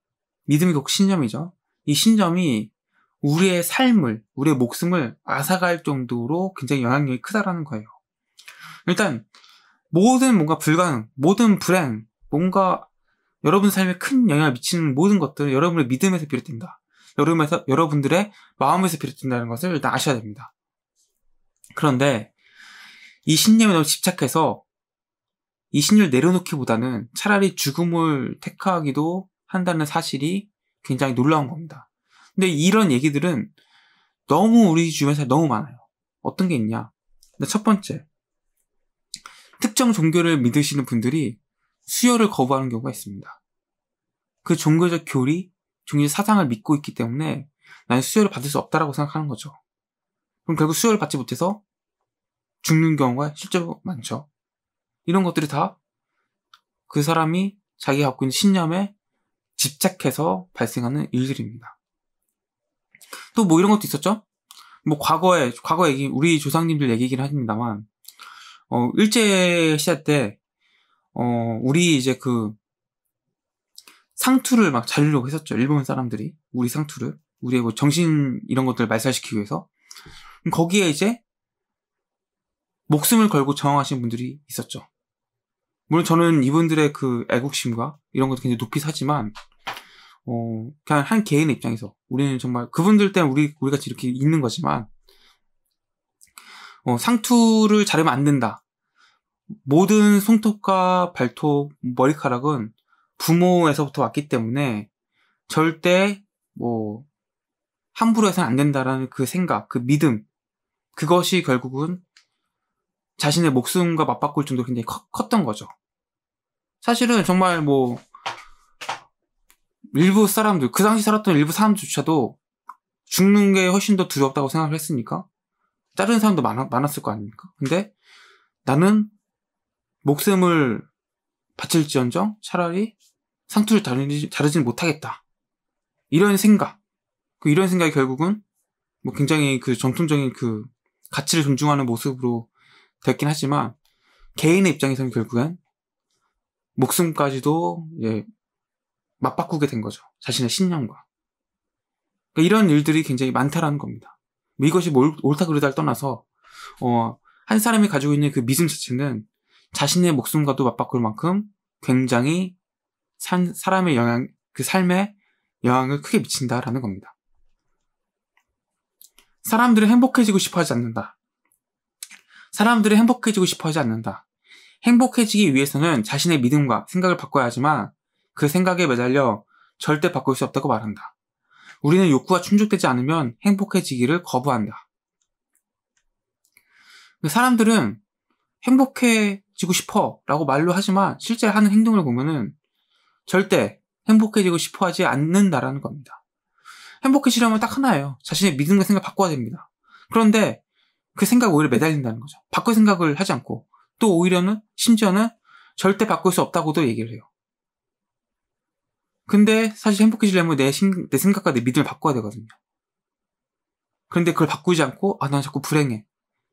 믿음이 곧 신념이죠. 이 신념이 우리의 삶을, 우리의 목숨을 앗아갈 정도로 굉장히 영향력이 크다라는 거예요. 일단 모든 뭔가 불가능, 모든 불행, 뭔가 여러분 삶에 큰 영향을 미치는 모든 것들은 여러분의 믿음에서 비롯된다. 여러분에서 여러분들의 마음에서 비롯된다는 것을 일단 아셔야 됩니다. 그런데 이 신념에 너무 집착해서 이 신념을 내려놓기보다는 차라리 죽음을 택하기도 한다는 사실이 굉장히 놀라운 겁니다. 근데 이런 얘기들은 너무 우리 주변에서 너무 많아요. 어떤 게 있냐? 첫 번째, 특정 종교를 믿으시는 분들이 수혈을 거부하는 경우가 있습니다. 그 종교적 교리, 종교적 사상을 믿고 있기 때문에 나는 수혈을 받을 수 없다라고 생각하는 거죠. 그럼 결국 수혈을 받지 못해서 죽는 경우가 실제로 많죠. 이런 것들이 다 그 사람이 자기가 갖고 있는 신념에 집착해서 발생하는 일들입니다. 또 뭐 이런 것도 있었죠? 뭐 과거에, 과거 얘기, 우리 조상님들 얘기긴 합니다만, 어, 일제 시대 때, 어, 우리 이제 그 상투를 막 자르려고 했었죠. 일본 사람들이. 우리 상투를. 우리의 뭐 정신 이런 것들 을 말살시키기 위해서. 거기에 이제 목숨을 걸고 저항하신 분들이 있었죠. 물론 저는 이분들의 그 애국심과 이런 것도 굉장히 높이 사지만 어, 그냥 한 개인의 입장에서 우리는 정말 그분들 때문에 우리 우리 같이 이렇게 있는 거지만 어, 상투를 자르면 안 된다. 모든 손톱과 발톱, 머리카락은 부모에서부터 왔기 때문에 절대 뭐 함부로 해서는 안 된다라는 그 생각, 그 믿음 그것이 결국은 자신의 목숨과 맞바꿀 정도 굉장히 커, 컸던 거죠. 사실은 정말 뭐 일부 사람들 그 당시 살았던 일부 사람조차도 죽는 게 훨씬 더 두렵다고 생각을 했으니까 다른 사람도 많아, 많았을 거 아닙니까? 근데 나는 목숨을 바칠지언정 차라리 상투를 다루지, 다루지 못하겠다. 이런 생각. 그 이런 생각이 결국은 뭐 굉장히 그 전통적인 그 가치를 존중하는 모습으로 됐긴 하지만 개인의 입장에서는 결국엔 목숨까지도 이 예, 맞바꾸게 된 거죠. 자신의 신념과. 그러니까 이런 일들이 굉장히 많다라는 겁니다. 뭐 이것이 뭘, 뭐 옳다 그르다를 떠나서 어, 한 사람이 가지고 있는 그 믿음 자체는 자신의 목숨과도 맞바꿀 만큼 굉장히 산, 사람의 영향, 그 삶에 영향을 크게 미친다라는 겁니다. 사람들은 행복해지고 싶어 하지 않는다. 사람들이 행복해지고 싶어 하지 않는다. 행복해지기 위해서는 자신의 믿음과 생각을 바꿔야 하지만 그 생각에 매달려 절대 바꿀 수 없다고 말한다. 우리는 욕구가 충족되지 않으면 행복해지기를 거부한다. 사람들은 행복해지고 싶어 라고 말로 하지만 실제 하는 행동을 보면은 절대 행복해지고 싶어 하지 않는다라는 겁니다. 행복해지려면 딱 하나예요. 자신의 믿음과 생각 을 바꿔야 됩니다. 그런데 그 생각 오히려 매달린다는 거죠. 바꿀 생각을 하지 않고 또 오히려는 심지어는 절대 바꿀 수 없다고도 얘기를 해요. 근데 사실 행복해지려면 내, 신, 내 생각과 내 믿음을 바꿔야 되거든요. 그런데 그걸 바꾸지 않고 아 난 자꾸 불행해.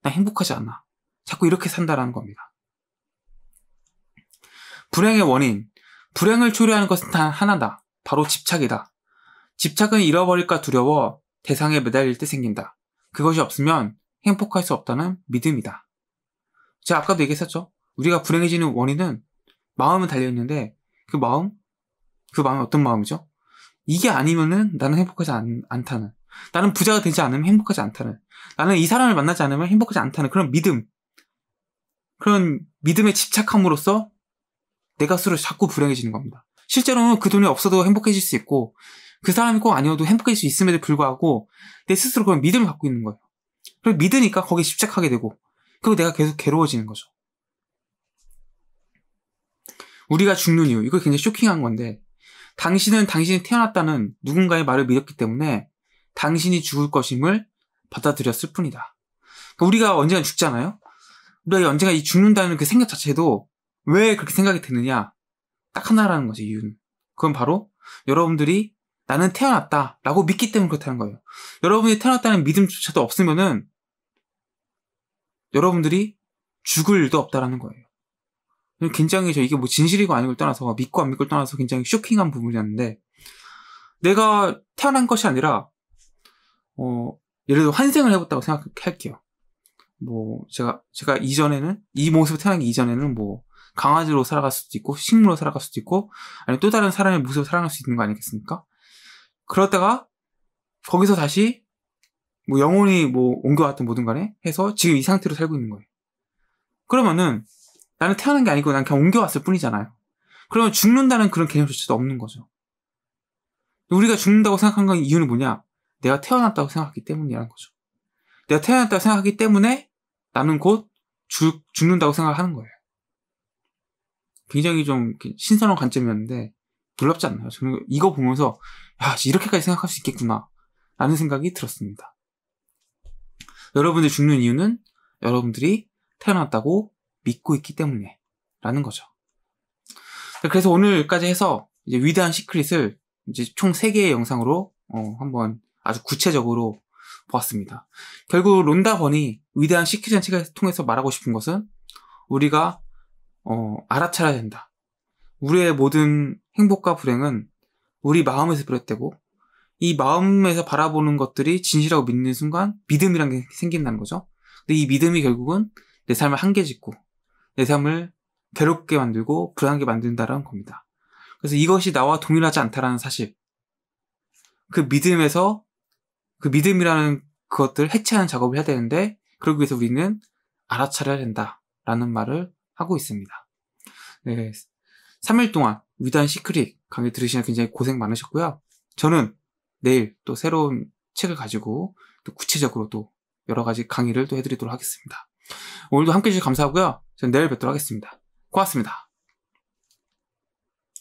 난 행복하지 않아. 자꾸 이렇게 산다라는 겁니다. 불행의 원인, 불행을 초래하는 것은 단 하나다. 바로 집착이다. 집착은 잃어버릴까 두려워 대상에 매달릴 때 생긴다. 그것이 없으면 행복할 수 없다는 믿음이다. 제가 아까도 얘기했었죠. 우리가 불행해지는 원인은 마음에 달려있는데 그 마음? 그 마음이 어떤 마음이죠? 이게 아니면은 나는 행복하지 않, 않다는. 나는 부자가 되지 않으면 행복하지 않다는. 나는 이 사람을 만나지 않으면 행복하지 않다는 그런 믿음. 그런 믿음에 집착함으로써 내가 스스로 자꾸 불행해지는 겁니다. 실제로는 그 돈이 없어도 행복해질 수 있고 그 사람이 꼭 아니어도 행복해질 수 있음에도 불구하고 내 스스로 그런 믿음을 갖고 있는 거예요. 그리고 믿으니까 거기에 집착하게 되고 그리고 내가 계속 괴로워지는 거죠. 우리가 죽는 이유 이거 굉장히 쇼킹한 건데 당신은 당신이 태어났다는 누군가의 말을 믿었기 때문에 당신이 죽을 것임을 받아들였을 뿐이다. 그러니까 우리가 언젠가 죽잖아요. 우리가 언젠가 이 죽는다는 그 생각 자체도 왜 그렇게 생각이 드느냐 딱 하나라는 거죠 이유는. 그건 바로 여러분들이 나는 태어났다라고 믿기 때문에 그렇다는 거예요. 여러분이 태어났다는 믿음조차도 없으면은 여러분들이 죽을 일도 없다라는 거예요. 굉장히 저 이게 뭐 진실이고 아니고 떠나서 아, 믿고 안믿고 떠나서 굉장히 쇼킹한 부분이었는데 내가 태어난 것이 아니라 어 예를 들어 환생을 해봤다고 생각할게요. 뭐 제가 제가 이전에는 이 모습을 태어나기 이전에는 뭐 강아지로 살아갈 수도 있고 식물로 살아갈 수도 있고 아니면 또 다른 사람의 모습을 살아갈 수 있는 거 아니겠습니까? 그러다가 거기서 다시 뭐 영혼이 뭐 옮겨왔던 모든 간에 해서 지금 이 상태로 살고 있는 거예요. 그러면은 나는 태어난 게 아니고 난 그냥 옮겨왔을 뿐이잖아요. 그러면 죽는다는 그런 개념조차도 없는 거죠. 우리가 죽는다고 생각한 건 이유는 뭐냐? 내가 태어났다고 생각하기 때문이라는 거죠. 내가 태어났다고 생각하기 때문에 나는 곧 죽, 죽는다고 생각하는 거예요. 굉장히 좀 신선한 관점이었는데 놀랍지 않나요? 저는 이거 보면서 야 이렇게까지 생각할 수 있겠구나 라는 생각이 들었습니다. 여러분들이 죽는 이유는 여러분들이 태어났다고 믿고 있기 때문에 라는 거죠. 그래서 오늘까지 해서 이제 위대한 시크릿을 이제 총 3개의 영상으로 어, 한번 아주 구체적으로 보았습니다. 결국 론다번이 위대한 시크릿 전체가 통해서 말하고 싶은 것은 우리가 어, 알아차려야 된다. 우리의 모든 행복과 불행은 우리 마음에서 비롯되고 이 마음에서 바라보는 것들이 진실하고 믿는 순간 믿음이란 게 생긴다는 거죠. 근데 이 믿음이 결국은 내 삶을 한계 짓고 내 삶을 괴롭게 만들고 불안하게 만든다는 겁니다. 그래서 이것이 나와 동일하지 않다라는 사실. 그 믿음에서 그 믿음이라는 그것들을 해체하는 작업을 해야 되는데 그러기 위해서 우리는 알아차려야 된다라는 말을 하고 있습니다. 네. 3일 동안 위단 시크릿 강의 들으시느라 굉장히 고생 많으셨고요. 저는 내일 또 새로운 책을 가지고 또 구체적으로 또 여러 가지 강의를 또 해드리도록 하겠습니다. 오늘도 함께 해주셔서 감사하고요. 저는 내일 뵙도록 하겠습니다. 고맙습니다.